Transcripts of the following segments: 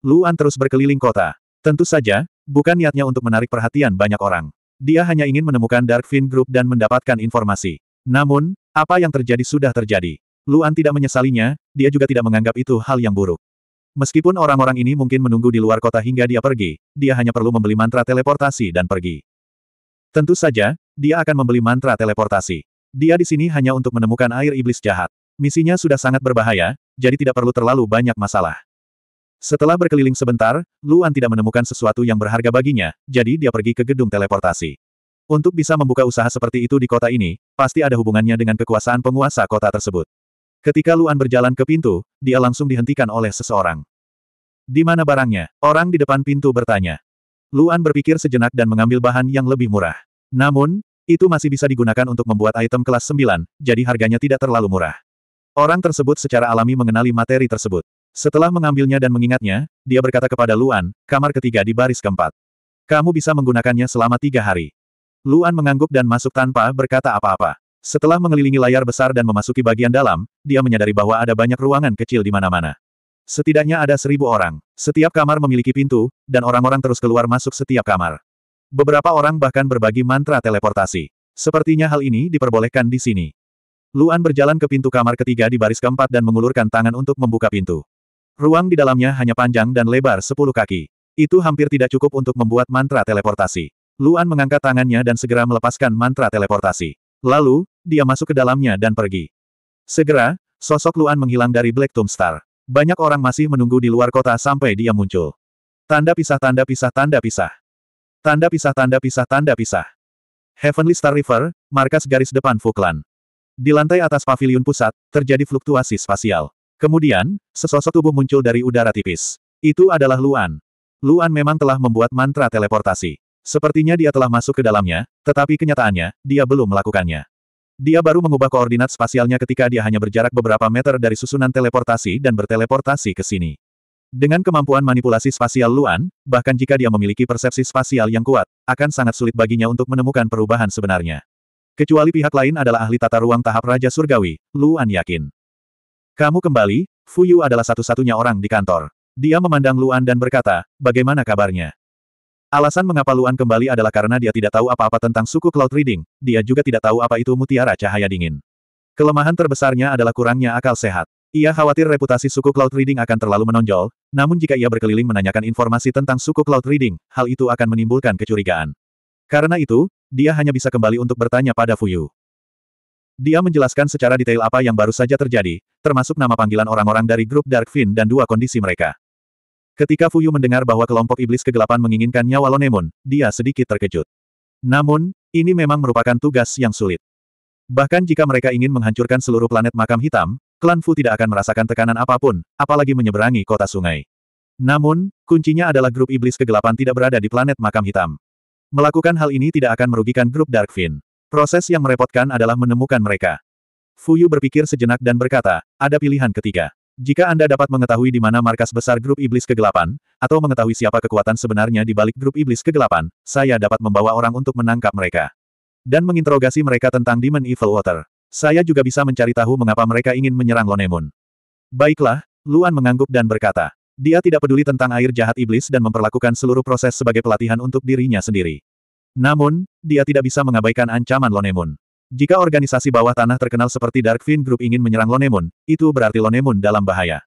Luan terus berkeliling kota. Tentu saja, bukan niatnya untuk menarik perhatian banyak orang. Dia hanya ingin menemukan Dark Fin Group dan mendapatkan informasi. Namun, apa yang terjadi sudah terjadi. Luan tidak menyesalinya, dia juga tidak menganggap itu hal yang buruk. Meskipun orang-orang ini mungkin menunggu di luar kota hingga dia pergi, dia hanya perlu membeli mantra teleportasi dan pergi. Tentu saja, dia akan membeli mantra teleportasi. Dia di sini hanya untuk menemukan air iblis jahat. Misinya sudah sangat berbahaya, jadi tidak perlu terlalu banyak masalah. Setelah berkeliling sebentar, Luan tidak menemukan sesuatu yang berharga baginya, jadi dia pergi ke gedung teleportasi. Untuk bisa membuka usaha seperti itu di kota ini, pasti ada hubungannya dengan kekuasaan penguasa kota tersebut. Ketika Luan berjalan ke pintu, dia langsung dihentikan oleh seseorang. Di mana barangnya? Orang di depan pintu bertanya. Luan berpikir sejenak dan mengambil bahan yang lebih murah. Namun, itu masih bisa digunakan untuk membuat item kelas 9, jadi harganya tidak terlalu murah. Orang tersebut secara alami mengenali materi tersebut. Setelah mengambilnya dan mengingatnya, dia berkata kepada Luan, kamar ketiga di baris keempat. Kamu bisa menggunakannya selama tiga hari. Luan mengangguk dan masuk tanpa berkata apa-apa. Setelah mengelilingi layar besar dan memasuki bagian dalam, dia menyadari bahwa ada banyak ruangan kecil di mana-mana. Setidaknya ada seribu orang. Setiap kamar memiliki pintu, dan orang-orang terus keluar masuk setiap kamar. Beberapa orang bahkan berbagi mantra teleportasi. Sepertinya hal ini diperbolehkan di sini. Luan berjalan ke pintu kamar ketiga di baris keempat dan mengulurkan tangan untuk membuka pintu. Ruang di dalamnya hanya panjang dan lebar sepuluh kaki. Itu hampir tidak cukup untuk membuat mantra teleportasi. Luan mengangkat tangannya dan segera melepaskan mantra teleportasi. Lalu, dia masuk ke dalamnya dan pergi. Segera, sosok Luan menghilang dari Black Tomb Star. Banyak orang masih menunggu di luar kota sampai dia muncul. Tanda pisah tanda pisah tanda pisah. Tanda pisah tanda pisah tanda pisah. Heavenly Star River, markas garis depan Fuklan. Di lantai atas pavilion pusat, terjadi fluktuasi spasial. Kemudian, sesosok tubuh muncul dari udara tipis. Itu adalah Luan. Luan memang telah membuat mantra teleportasi. Sepertinya dia telah masuk ke dalamnya, tetapi kenyataannya, dia belum melakukannya. Dia baru mengubah koordinat spasialnya ketika dia hanya berjarak beberapa meter dari susunan teleportasi dan berteleportasi ke sini. Dengan kemampuan manipulasi spasial Luan, bahkan jika dia memiliki persepsi spasial yang kuat, akan sangat sulit baginya untuk menemukan perubahan sebenarnya. Kecuali pihak lain adalah ahli tata ruang tahap Raja Surgawi, Luan yakin. Kamu kembali, Fu Yu adalah satu-satunya orang di kantor. Dia memandang Luan dan berkata, bagaimana kabarnya? Alasan mengapa Luan kembali adalah karena dia tidak tahu apa-apa tentang suku Cloud Reading, dia juga tidak tahu apa itu mutiara cahaya dingin. Kelemahan terbesarnya adalah kurangnya akal sehat. Ia khawatir reputasi suku Cloud Reading akan terlalu menonjol, namun jika ia berkeliling menanyakan informasi tentang suku Cloud Reading, hal itu akan menimbulkan kecurigaan. Karena itu, dia hanya bisa kembali untuk bertanya pada Fuyu. Dia menjelaskan secara detail apa yang baru saja terjadi, termasuk nama panggilan orang-orang dari grup Dark Fin dan dua kondisi mereka. Ketika Fuyu mendengar bahwa kelompok iblis kegelapan menginginkan nyawa Lonemon, dia sedikit terkejut. Namun, ini memang merupakan tugas yang sulit. Bahkan jika mereka ingin menghancurkan seluruh planet makam hitam, klan Fu tidak akan merasakan tekanan apapun, apalagi menyeberangi kota sungai. Namun, kuncinya adalah grup iblis kegelapan tidak berada di planet makam hitam. Melakukan hal ini tidak akan merugikan grup Darkfin. Proses yang merepotkan adalah menemukan mereka. Fuyu berpikir sejenak dan berkata, ada pilihan ketiga. Jika Anda dapat mengetahui di mana markas besar grup iblis kegelapan, atau mengetahui siapa kekuatan sebenarnya di balik grup iblis kegelapan, saya dapat membawa orang untuk menangkap mereka. Dan menginterogasi mereka tentang Demon Evil Water. Saya juga bisa mencari tahu mengapa mereka ingin menyerang Lonemun. Baiklah, Luan mengangguk dan berkata. Dia tidak peduli tentang air jahat iblis dan memperlakukan seluruh proses sebagai pelatihan untuk dirinya sendiri. Namun, dia tidak bisa mengabaikan ancaman Lonemun. Jika organisasi bawah tanah terkenal seperti Darkfin Group ingin menyerang Lonemun, itu berarti Lonemun dalam bahaya.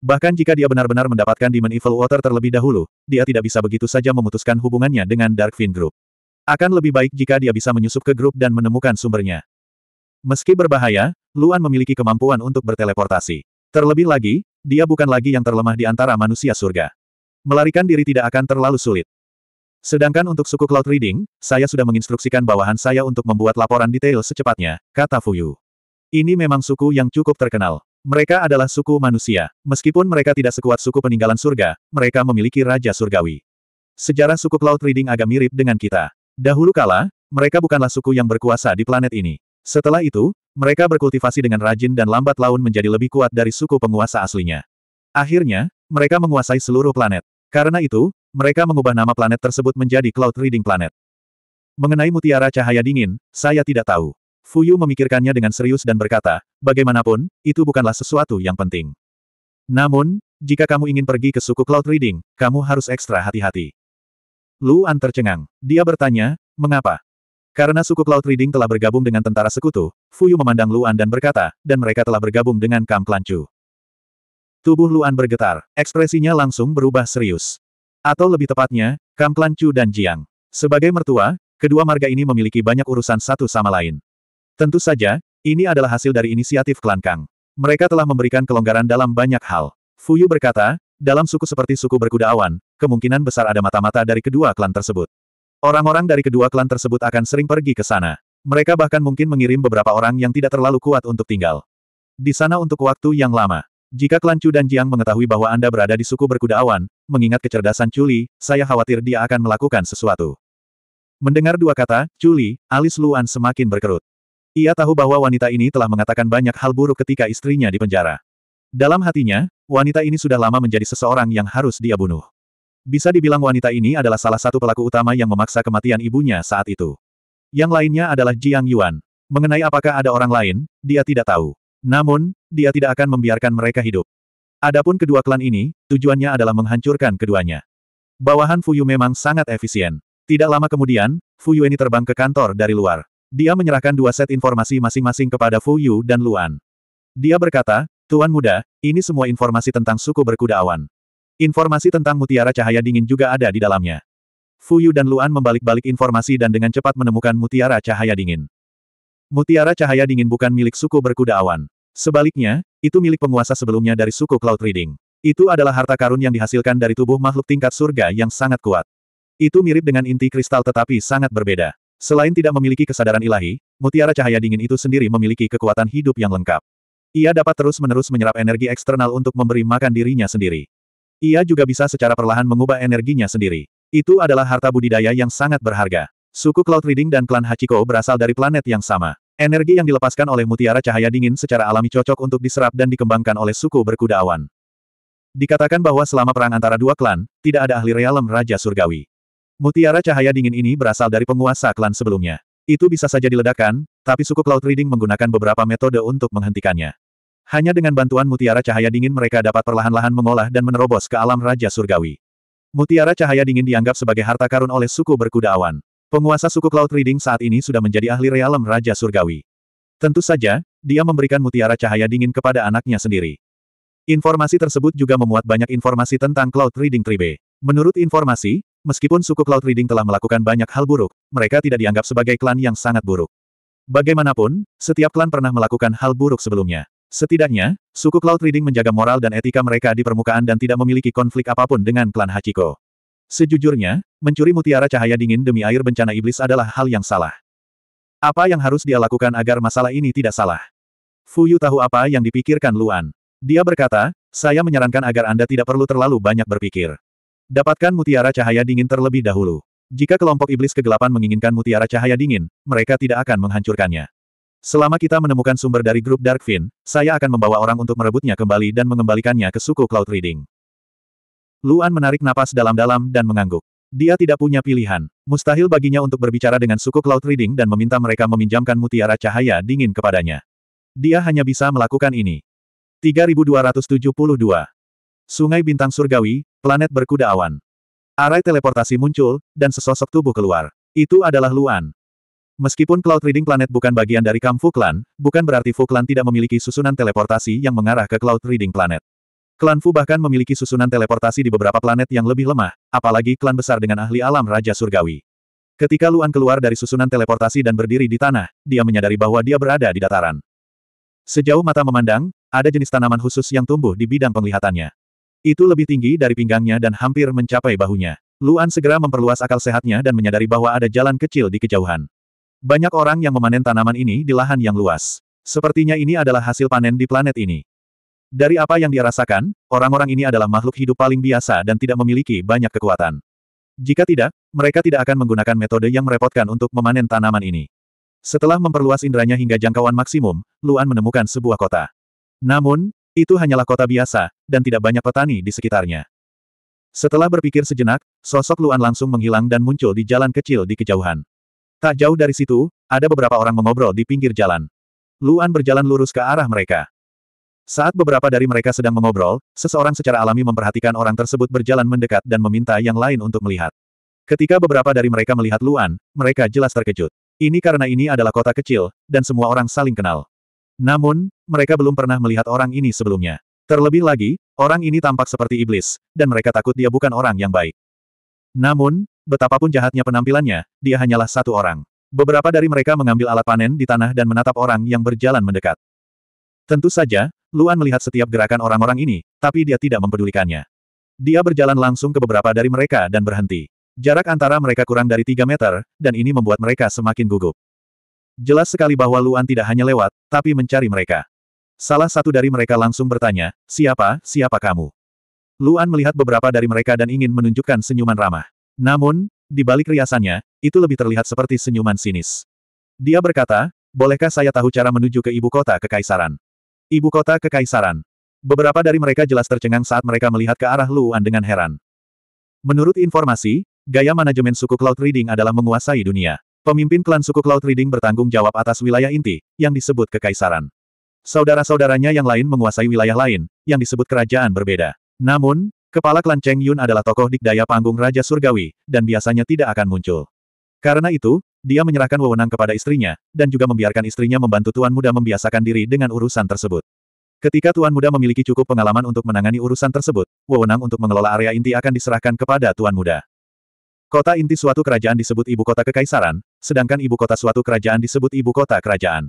Bahkan jika dia benar-benar mendapatkan Demon Evil Water terlebih dahulu, dia tidak bisa begitu saja memutuskan hubungannya dengan Darkfin Group. Akan lebih baik jika dia bisa menyusup ke grup dan menemukan sumbernya. Meski berbahaya, Luan memiliki kemampuan untuk berteleportasi. Terlebih lagi, dia bukan lagi yang terlemah di antara manusia surga. Melarikan diri tidak akan terlalu sulit. Sedangkan untuk suku Cloud Reading, saya sudah menginstruksikan bawahan saya untuk membuat laporan detail secepatnya, kata Fuyu. Ini memang suku yang cukup terkenal. Mereka adalah suku manusia. Meskipun mereka tidak sekuat suku peninggalan surga, mereka memiliki Raja Surgawi. Sejarah suku Cloud Reading agak mirip dengan kita. Dahulu kala, mereka bukanlah suku yang berkuasa di planet ini. Setelah itu, mereka berkultivasi dengan rajin dan lambat laun menjadi lebih kuat dari suku penguasa aslinya. Akhirnya, mereka menguasai seluruh planet. Karena itu, mereka mengubah nama planet tersebut menjadi Cloud Reading Planet. Mengenai mutiara cahaya dingin, saya tidak tahu. Fuyu memikirkannya dengan serius dan berkata, bagaimanapun, itu bukanlah sesuatu yang penting. Namun, jika kamu ingin pergi ke suku Cloud Reading, kamu harus ekstra hati-hati. Luan tercengang. Dia bertanya, mengapa? Karena suku Cloud Reading telah bergabung dengan tentara sekutu, Fuyu memandang Luan dan berkata, dan mereka telah bergabung dengan Kam Plancu. Tubuh Luan bergetar, ekspresinya langsung berubah serius. Atau lebih tepatnya, Kamplan Chu dan Jiang. Sebagai mertua, kedua marga ini memiliki banyak urusan satu sama lain. Tentu saja, ini adalah hasil dari inisiatif klan Kang. Mereka telah memberikan kelonggaran dalam banyak hal. Fuyu berkata, dalam suku seperti suku berkuda awan, kemungkinan besar ada mata-mata dari kedua klan tersebut. Orang-orang dari kedua klan tersebut akan sering pergi ke sana. Mereka bahkan mungkin mengirim beberapa orang yang tidak terlalu kuat untuk tinggal di sana untuk waktu yang lama. Jika klan Chu dan Jiang mengetahui bahwa Anda berada di suku berkuda awan, mengingat kecerdasan Chuli, saya khawatir dia akan melakukan sesuatu. Mendengar dua kata, Chuli, alis Luan semakin berkerut. Ia tahu bahwa wanita ini telah mengatakan banyak hal buruk ketika istrinya dipenjara. Dalam hatinya, wanita ini sudah lama menjadi seseorang yang harus dia bunuh. Bisa dibilang wanita ini adalah salah satu pelaku utama yang memaksa kematian ibunya saat itu. Yang lainnya adalah Jiang Yuan. Mengenai apakah ada orang lain, dia tidak tahu. Namun, dia tidak akan membiarkan mereka hidup. Adapun kedua klan ini, tujuannya adalah menghancurkan keduanya. Bawahan Fuyu memang sangat efisien. Tidak lama kemudian, Fuyu ini terbang ke kantor dari luar. Dia menyerahkan dua set informasi masing-masing kepada Fuyu dan Luan. Dia berkata, Tuan muda, ini semua informasi tentang suku berkuda awan. Informasi tentang mutiara cahaya dingin juga ada di dalamnya. Fuyu dan Luan membalik-balik informasi dan dengan cepat menemukan mutiara cahaya dingin. Mutiara cahaya dingin bukan milik suku berkuda awan. Sebaliknya, itu milik penguasa sebelumnya dari suku Cloud Reading. Itu adalah harta karun yang dihasilkan dari tubuh makhluk tingkat surga yang sangat kuat. Itu mirip dengan inti kristal tetapi sangat berbeda. Selain tidak memiliki kesadaran ilahi, mutiara cahaya dingin itu sendiri memiliki kekuatan hidup yang lengkap. Ia dapat terus-menerus menyerap energi eksternal untuk memberi makan dirinya sendiri. Ia juga bisa secara perlahan mengubah energinya sendiri. Itu adalah harta budidaya yang sangat berharga. Suku Cloud Reading dan klan Hachiko berasal dari planet yang sama. Energi yang dilepaskan oleh mutiara cahaya dingin secara alami cocok untuk diserap dan dikembangkan oleh suku berkuda awan. Dikatakan bahwa selama perang antara dua klan, tidak ada ahli realem Raja Surgawi. Mutiara cahaya dingin ini berasal dari penguasa klan sebelumnya. Itu bisa saja diledakkan, tapi suku Cloud Reading menggunakan beberapa metode untuk menghentikannya. Hanya dengan bantuan mutiara cahaya dingin mereka dapat perlahan-lahan mengolah dan menerobos ke alam Raja Surgawi. Mutiara cahaya dingin dianggap sebagai harta karun oleh suku berkuda awan. Penguasa suku Cloud Reading saat ini sudah menjadi ahli realem Raja Surgawi. Tentu saja, dia memberikan mutiara cahaya dingin kepada anaknya sendiri. Informasi tersebut juga memuat banyak informasi tentang Cloud Reading Tribe. Menurut informasi, meskipun suku Cloud Reading telah melakukan banyak hal buruk, mereka tidak dianggap sebagai klan yang sangat buruk. Bagaimanapun, setiap klan pernah melakukan hal buruk sebelumnya. Setidaknya, suku Cloud Reading menjaga moral dan etika mereka di permukaan dan tidak memiliki konflik apapun dengan klan Hachiko. Sejujurnya, mencuri mutiara cahaya dingin demi air bencana iblis adalah hal yang salah. Apa yang harus dia lakukan agar masalah ini tidak salah? Fuyu tahu apa yang dipikirkan Luan. Dia berkata, saya menyarankan agar Anda tidak perlu terlalu banyak berpikir. Dapatkan mutiara cahaya dingin terlebih dahulu. Jika kelompok iblis kegelapan menginginkan mutiara cahaya dingin, mereka tidak akan menghancurkannya. Selama kita menemukan sumber dari grup Darkfin, saya akan membawa orang untuk merebutnya kembali dan mengembalikannya ke suku Cloud Reading. Luan menarik napas dalam-dalam dan mengangguk. Dia tidak punya pilihan. Mustahil baginya untuk berbicara dengan suku Cloud Reading dan meminta mereka meminjamkan mutiara cahaya dingin kepadanya. Dia hanya bisa melakukan ini. 3272. Sungai Bintang Surgawi, Planet Berkuda Awan. Arai teleportasi muncul, dan sesosok tubuh keluar. Itu adalah Luan. Meskipun Cloud Reading Planet bukan bagian dari Kamfuklan, bukan berarti Fuklan tidak memiliki susunan teleportasi yang mengarah ke Cloud Reading Planet. Klan Fu bahkan memiliki susunan teleportasi di beberapa planet yang lebih lemah, apalagi klan besar dengan ahli alam Raja Surgawi. Ketika Luan keluar dari susunan teleportasi dan berdiri di tanah, dia menyadari bahwa dia berada di dataran. Sejauh mata memandang, ada jenis tanaman khusus yang tumbuh di bidang penglihatannya. Itu lebih tinggi dari pinggangnya dan hampir mencapai bahunya. Luan segera memperluas akal sehatnya dan menyadari bahwa ada jalan kecil di kejauhan. Banyak orang yang memanen tanaman ini di lahan yang luas. Sepertinya ini adalah hasil panen di planet ini. Dari apa yang dia rasakan, orang-orang ini adalah makhluk hidup paling biasa dan tidak memiliki banyak kekuatan. Jika tidak, mereka tidak akan menggunakan metode yang merepotkan untuk memanen tanaman ini. Setelah memperluas inderanya hingga jangkauan maksimum, Luan menemukan sebuah kota. Namun, itu hanyalah kota biasa, dan tidak banyak petani di sekitarnya. Setelah berpikir sejenak, sosok Luan langsung menghilang dan muncul di jalan kecil di kejauhan. Tak jauh dari situ, ada beberapa orang mengobrol di pinggir jalan. Luan berjalan lurus ke arah mereka. Saat beberapa dari mereka sedang mengobrol, seseorang secara alami memperhatikan orang tersebut berjalan mendekat dan meminta yang lain untuk melihat. Ketika beberapa dari mereka melihat Luan, mereka jelas terkejut. Ini karena ini adalah kota kecil, dan semua orang saling kenal. Namun, mereka belum pernah melihat orang ini sebelumnya. Terlebih lagi, orang ini tampak seperti iblis, dan mereka takut dia bukan orang yang baik. Namun, betapapun jahatnya penampilannya, dia hanyalah satu orang. Beberapa dari mereka mengambil alat panen di tanah dan menatap orang yang berjalan mendekat. Tentu saja, Luan melihat setiap gerakan orang-orang ini, tapi dia tidak mempedulikannya. Dia berjalan langsung ke beberapa dari mereka dan berhenti. Jarak antara mereka kurang dari 3 meter, dan ini membuat mereka semakin gugup. Jelas sekali bahwa Luan tidak hanya lewat, tapi mencari mereka. Salah satu dari mereka langsung bertanya, siapa, siapa kamu? Luan melihat beberapa dari mereka dan ingin menunjukkan senyuman ramah. Namun, di balik riasannya, itu lebih terlihat seperti senyuman sinis. Dia berkata, bolehkah saya tahu cara menuju ke ibu kota kekaisaran? Ibu kota kekaisaran. Beberapa dari mereka jelas tercengang saat mereka melihat ke arah Luan dengan heran. Menurut informasi, gaya manajemen suku Cloud Reading adalah menguasai dunia. Pemimpin klan suku Cloud Reading bertanggung jawab atas wilayah inti, yang disebut kekaisaran. Saudara-saudaranya yang lain menguasai wilayah lain, yang disebut kerajaan berbeda. Namun, kepala klan Cheng Yun adalah tokoh dikdaya panggung Raja Surgawi, dan biasanya tidak akan muncul. Karena itu, dia menyerahkan wewenang kepada istrinya, dan juga membiarkan istrinya membantu Tuan Muda membiasakan diri dengan urusan tersebut. Ketika Tuan Muda memiliki cukup pengalaman untuk menangani urusan tersebut, wewenang untuk mengelola area inti akan diserahkan kepada Tuan Muda. Kota inti suatu kerajaan disebut ibu kota kekaisaran, sedangkan ibu kota suatu kerajaan disebut ibu kota kerajaan.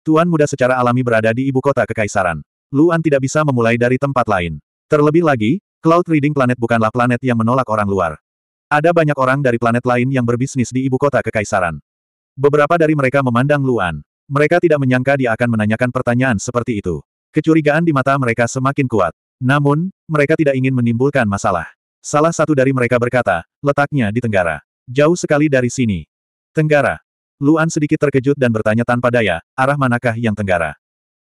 Tuan Muda secara alami berada di ibu kota kekaisaran. Luan tidak bisa memulai dari tempat lain. Terlebih lagi, Cloud Reading Planet bukanlah planet yang menolak orang luar. Ada banyak orang dari planet lain yang berbisnis di ibu kota kekaisaran. Beberapa dari mereka memandang Luan. Mereka tidak menyangka dia akan menanyakan pertanyaan seperti itu. Kecurigaan di mata mereka semakin kuat. Namun, mereka tidak ingin menimbulkan masalah. Salah satu dari mereka berkata, letaknya di Tenggara. Jauh sekali dari sini. Tenggara. Luan sedikit terkejut dan bertanya tanpa daya, arah manakah yang Tenggara?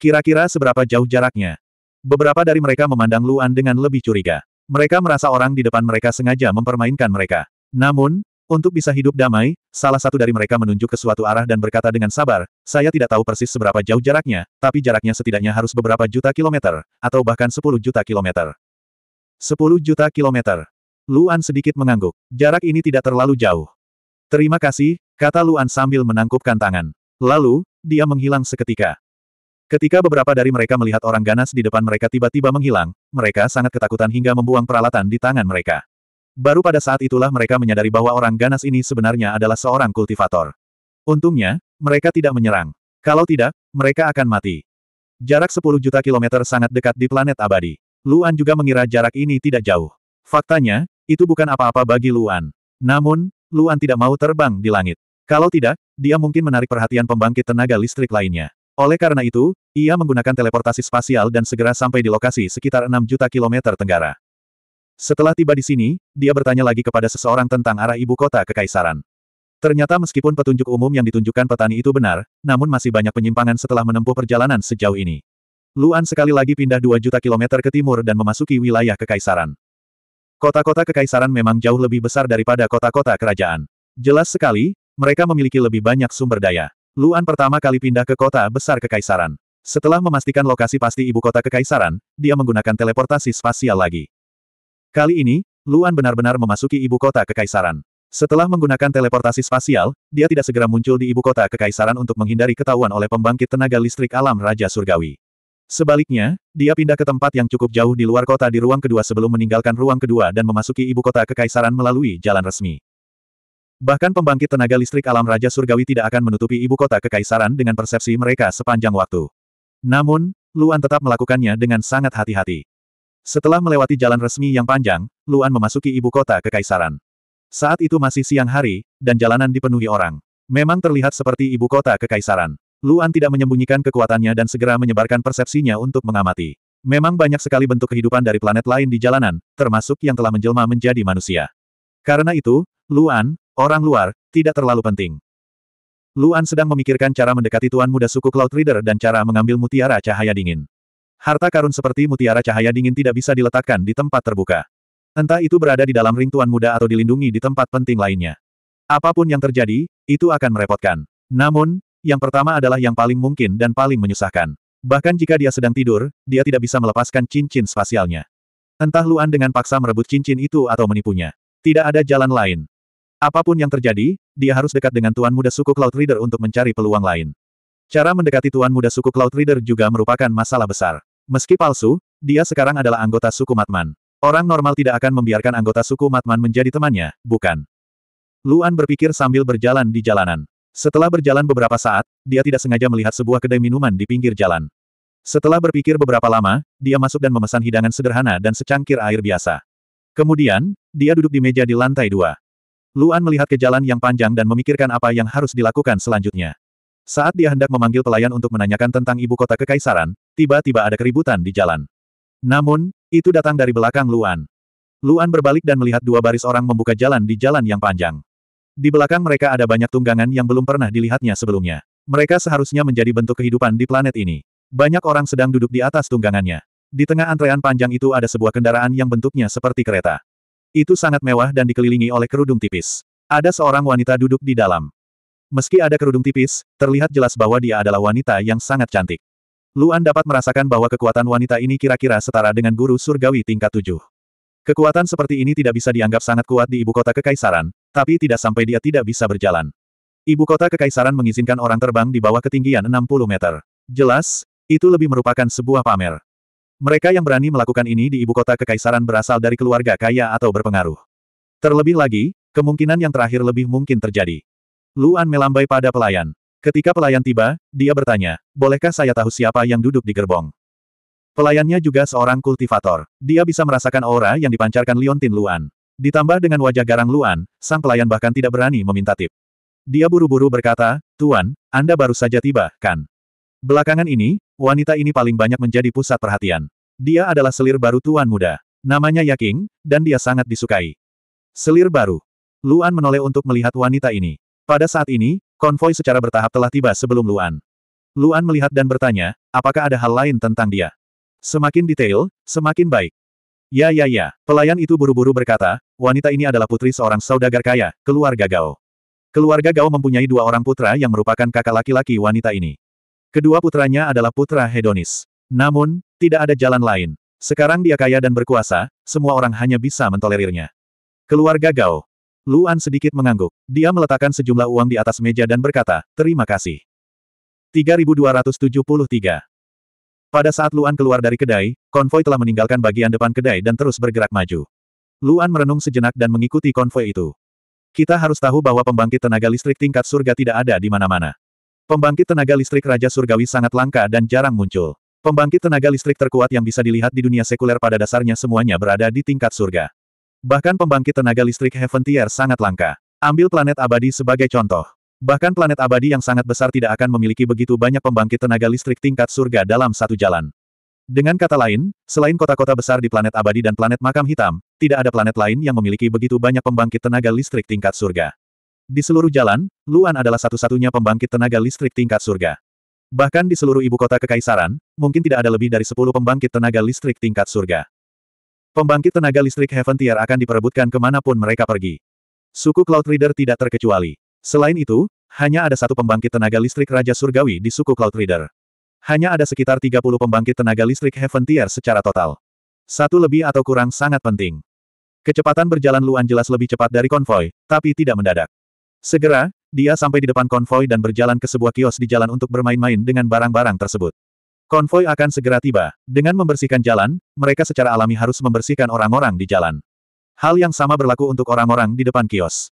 Kira-kira seberapa jauh jaraknya? Beberapa dari mereka memandang Luan dengan lebih curiga. Mereka merasa orang di depan mereka sengaja mempermainkan mereka. Namun, untuk bisa hidup damai, salah satu dari mereka menunjuk ke suatu arah dan berkata dengan sabar, saya tidak tahu persis seberapa jauh jaraknya, tapi jaraknya setidaknya harus beberapa juta kilometer, atau bahkan 10 juta kilometer. 10 juta kilometer. Luan sedikit mengangguk. Jarak ini tidak terlalu jauh. Terima kasih, kata Luan sambil menangkupkan tangan. Lalu, dia menghilang seketika. Ketika beberapa dari mereka melihat orang ganas di depan mereka tiba-tiba menghilang, mereka sangat ketakutan hingga membuang peralatan di tangan mereka. Baru pada saat itulah mereka menyadari bahwa orang ganas ini sebenarnya adalah seorang kultivator. Untungnya, mereka tidak menyerang. Kalau tidak, mereka akan mati. Jarak 10 juta kilometer sangat dekat di planet abadi. Luan juga mengira jarak ini tidak jauh. Faktanya, itu bukan apa-apa bagi Luan. Namun, Luan tidak mau terbang di langit. Kalau tidak, dia mungkin menarik perhatian pembangkit tenaga listrik lainnya. Oleh karena itu, ia menggunakan teleportasi spasial dan segera sampai di lokasi sekitar 6 juta kilometer tenggara. Setelah tiba di sini, dia bertanya lagi kepada seseorang tentang arah ibu kota kekaisaran. Ternyata meskipun petunjuk umum yang ditunjukkan petani itu benar, namun masih banyak penyimpangan setelah menempuh perjalanan sejauh ini. Luan sekali lagi pindah 2 juta kilometer ke timur dan memasuki wilayah kekaisaran. Kota-kota kekaisaran memang jauh lebih besar daripada kota-kota kerajaan. Jelas sekali, mereka memiliki lebih banyak sumber daya. Luan pertama kali pindah ke kota besar Kekaisaran. Setelah memastikan lokasi pasti ibu kota Kekaisaran, dia menggunakan teleportasi spasial lagi. Kali ini, Luan benar-benar memasuki ibu kota Kekaisaran. Setelah menggunakan teleportasi spasial, dia tidak segera muncul di ibu kota kekaisaran untuk menghindari ketahuan oleh pembangkit tenaga listrik alam Raja Surgawi. Sebaliknya, dia pindah ke tempat yang cukup jauh di luar kota di ruang kedua sebelum meninggalkan ruang kedua dan memasuki ibu kota kekaisaran melalui jalan resmi. Bahkan pembangkit tenaga listrik alam Raja Surgawi tidak akan menutupi ibu kota kekaisaran dengan persepsi mereka sepanjang waktu. Namun, Luan tetap melakukannya dengan sangat hati-hati. Setelah melewati jalan resmi yang panjang, Luan memasuki ibu kota kekaisaran. Saat itu masih siang hari, dan jalanan dipenuhi orang. Memang terlihat seperti ibu kota kekaisaran. Luan tidak menyembunyikan kekuatannya dan segera menyebarkan persepsinya untuk mengamati. Memang banyak sekali bentuk kehidupan dari planet lain di jalanan, termasuk yang telah menjelma menjadi manusia. Karena itu, Luan, Orang luar, tidak terlalu penting. Luan sedang memikirkan cara mendekati tuan muda suku Cloud Reader dan cara mengambil mutiara cahaya dingin. Harta karun seperti mutiara cahaya dingin tidak bisa diletakkan di tempat terbuka. Entah itu berada di dalam ring tuan muda atau dilindungi di tempat penting lainnya. Apapun yang terjadi, itu akan merepotkan. Namun, yang pertama adalah yang paling mungkin dan paling menyusahkan. Bahkan jika dia sedang tidur, dia tidak bisa melepaskan cincin spasialnya. Entah Luan dengan paksa merebut cincin itu atau menipunya. Tidak ada jalan lain. Apapun yang terjadi, dia harus dekat dengan Tuan Muda Suku Cloud Reader untuk mencari peluang lain. Cara mendekati Tuan Muda Suku Cloud Reader juga merupakan masalah besar. Meski palsu, dia sekarang adalah anggota suku Matman. Orang normal tidak akan membiarkan anggota suku Matman menjadi temannya, bukan? Luan berpikir sambil berjalan di jalanan. Setelah berjalan beberapa saat, dia tidak sengaja melihat sebuah kedai minuman di pinggir jalan. Setelah berpikir beberapa lama, dia masuk dan memesan hidangan sederhana dan secangkir air biasa. Kemudian, dia duduk di meja di lantai dua. Luan melihat ke jalan yang panjang dan memikirkan apa yang harus dilakukan selanjutnya. Saat dia hendak memanggil pelayan untuk menanyakan tentang ibu kota kekaisaran, tiba-tiba ada keributan di jalan. Namun, itu datang dari belakang Luan. Luan berbalik dan melihat dua baris orang membuka jalan di jalan yang panjang. Di belakang mereka ada banyak tunggangan yang belum pernah dilihatnya sebelumnya. Mereka seharusnya menjadi bentuk kehidupan di planet ini. Banyak orang sedang duduk di atas tunggangannya. Di tengah antrean panjang itu ada sebuah kendaraan yang bentuknya seperti kereta. Itu sangat mewah dan dikelilingi oleh kerudung tipis. Ada seorang wanita duduk di dalam. Meski ada kerudung tipis, terlihat jelas bahwa dia adalah wanita yang sangat cantik. Luan dapat merasakan bahwa kekuatan wanita ini kira-kira setara dengan guru surgawi tingkat tujuh. Kekuatan seperti ini tidak bisa dianggap sangat kuat di ibu kota kekaisaran, tapi tidak sampai dia tidak bisa berjalan. Ibu kota kekaisaran mengizinkan orang terbang di bawah ketinggian 60 meter. Jelas, itu lebih merupakan sebuah pamer. Mereka yang berani melakukan ini di ibu kota kekaisaran berasal dari keluarga kaya atau berpengaruh. Terlebih lagi, kemungkinan yang terakhir lebih mungkin terjadi. Luan melambai pada pelayan. Ketika pelayan tiba, dia bertanya, bolehkah saya tahu siapa yang duduk di gerbong? Pelayannya juga seorang kultivator. Dia bisa merasakan aura yang dipancarkan Liontin Luan. Ditambah dengan wajah garang Luan, sang pelayan bahkan tidak berani meminta tip. Dia buru-buru berkata, Tuan, Anda baru saja tiba, kan? Belakangan ini, wanita ini paling banyak menjadi pusat perhatian. Dia adalah selir baru tuan muda. Namanya Yaking, dan dia sangat disukai. Selir baru. Luan menoleh untuk melihat wanita ini. Pada saat ini, konvoi secara bertahap telah tiba sebelum Luan. Luan melihat dan bertanya, apakah ada hal lain tentang dia? Semakin detail, semakin baik. Ya ya ya, pelayan itu buru-buru berkata, wanita ini adalah putri seorang saudagar kaya, keluarga Gao. Keluarga Gao mempunyai dua orang putra yang merupakan kakak laki-laki wanita ini. Kedua putranya adalah putra hedonis. Namun, tidak ada jalan lain. Sekarang dia kaya dan berkuasa, semua orang hanya bisa mentolerirnya. Keluarga Gao. Luan sedikit mengangguk. Dia meletakkan sejumlah uang di atas meja dan berkata, terima kasih. 3273 Pada saat Luan keluar dari kedai, konvoi telah meninggalkan bagian depan kedai dan terus bergerak maju. Luan merenung sejenak dan mengikuti konvoi itu. Kita harus tahu bahwa pembangkit tenaga listrik tingkat surga tidak ada di mana-mana. Pembangkit tenaga listrik Raja Surgawi sangat langka dan jarang muncul. Pembangkit tenaga listrik terkuat yang bisa dilihat di dunia sekuler pada dasarnya semuanya berada di tingkat surga. Bahkan pembangkit tenaga listrik Heaven Tier sangat langka. Ambil planet abadi sebagai contoh. Bahkan planet abadi yang sangat besar tidak akan memiliki begitu banyak pembangkit tenaga listrik tingkat surga dalam satu jalan. Dengan kata lain, selain kota-kota besar di planet abadi dan planet makam hitam, tidak ada planet lain yang memiliki begitu banyak pembangkit tenaga listrik tingkat surga. Di seluruh jalan, Luan adalah satu-satunya pembangkit tenaga listrik tingkat surga. Bahkan di seluruh ibu kota kekaisaran, mungkin tidak ada lebih dari 10 pembangkit tenaga listrik tingkat surga. Pembangkit tenaga listrik Heaven Tier akan diperebutkan kemanapun mereka pergi. Suku Cloud Reader tidak terkecuali. Selain itu, hanya ada satu pembangkit tenaga listrik Raja Surgawi di suku Cloud Reader. Hanya ada sekitar 30 pembangkit tenaga listrik Heaven Tier secara total. Satu lebih atau kurang sangat penting. Kecepatan berjalan Luan jelas lebih cepat dari konvoy, tapi tidak mendadak. Segera, dia sampai di depan konvoi dan berjalan ke sebuah kios di jalan untuk bermain-main dengan barang-barang tersebut. Konvoi akan segera tiba. Dengan membersihkan jalan, mereka secara alami harus membersihkan orang-orang di jalan. Hal yang sama berlaku untuk orang-orang di depan kios.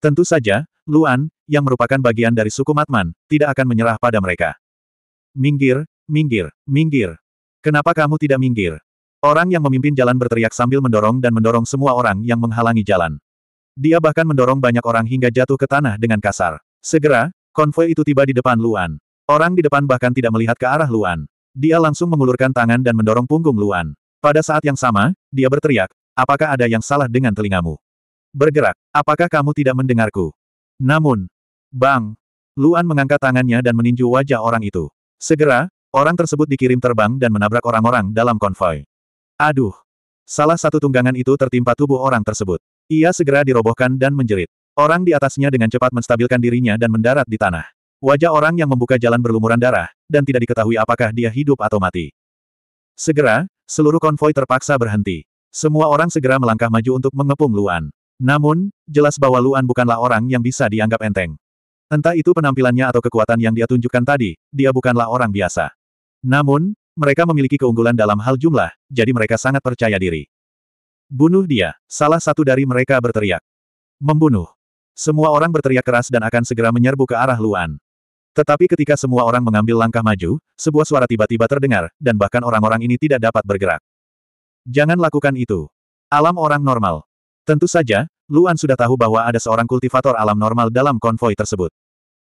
Tentu saja, Luan, yang merupakan bagian dari suku Matman, tidak akan menyerah pada mereka. Minggir, minggir, minggir. Kenapa kamu tidak minggir? Orang yang memimpin jalan berteriak sambil mendorong dan mendorong semua orang yang menghalangi jalan. Dia bahkan mendorong banyak orang hingga jatuh ke tanah dengan kasar. Segera, konvoi itu tiba di depan Luan. Orang di depan bahkan tidak melihat ke arah Luan. Dia langsung mengulurkan tangan dan mendorong punggung Luan. Pada saat yang sama, dia berteriak, apakah ada yang salah dengan telingamu? Bergerak, apakah kamu tidak mendengarku? Namun, bang, Luan mengangkat tangannya dan meninju wajah orang itu. Segera, orang tersebut dikirim terbang dan menabrak orang-orang dalam konvoi. Aduh! Salah satu tunggangan itu tertimpa tubuh orang tersebut. Ia segera dirobohkan dan menjerit. Orang di atasnya dengan cepat menstabilkan dirinya dan mendarat di tanah. Wajah orang yang membuka jalan berlumuran darah, dan tidak diketahui apakah dia hidup atau mati. Segera, seluruh konvoi terpaksa berhenti. Semua orang segera melangkah maju untuk mengepung Luan. Namun, jelas bahwa Luan bukanlah orang yang bisa dianggap enteng. Entah itu penampilannya atau kekuatan yang dia tunjukkan tadi, dia bukanlah orang biasa. Namun, mereka memiliki keunggulan dalam hal jumlah, jadi mereka sangat percaya diri. Bunuh dia, salah satu dari mereka berteriak. Membunuh. Semua orang berteriak keras dan akan segera menyerbu ke arah Luan. Tetapi ketika semua orang mengambil langkah maju, sebuah suara tiba-tiba terdengar, dan bahkan orang-orang ini tidak dapat bergerak. Jangan lakukan itu. Alam orang normal. Tentu saja, Luan sudah tahu bahwa ada seorang kultivator alam normal dalam konvoi tersebut.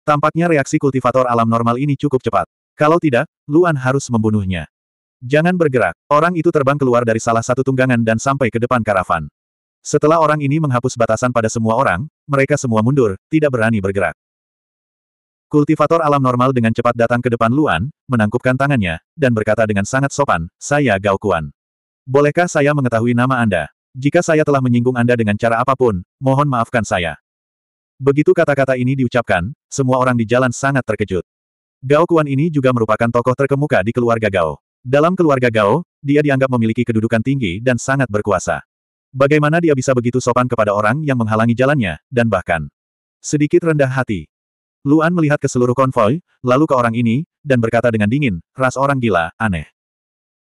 Tampaknya reaksi kultivator alam normal ini cukup cepat. Kalau tidak, Luan harus membunuhnya. Jangan bergerak. Orang itu terbang keluar dari salah satu tunggangan dan sampai ke depan karavan. Setelah orang ini menghapus batasan pada semua orang, mereka semua mundur, tidak berani bergerak. Kultivator alam normal dengan cepat datang ke depan Luan, menangkupkan tangannya, dan berkata dengan sangat sopan, Saya Gao Kuan. Bolehkah saya mengetahui nama Anda? Jika saya telah menyinggung Anda dengan cara apapun, mohon maafkan saya. Begitu kata-kata ini diucapkan, semua orang di jalan sangat terkejut. Gao Kuan ini juga merupakan tokoh terkemuka di keluarga Gao. Dalam keluarga Gao, dia dianggap memiliki kedudukan tinggi dan sangat berkuasa. Bagaimana dia bisa begitu sopan kepada orang yang menghalangi jalannya, dan bahkan sedikit rendah hati. Luan melihat ke seluruh konvoi, lalu ke orang ini, dan berkata dengan dingin, ras orang gila, aneh.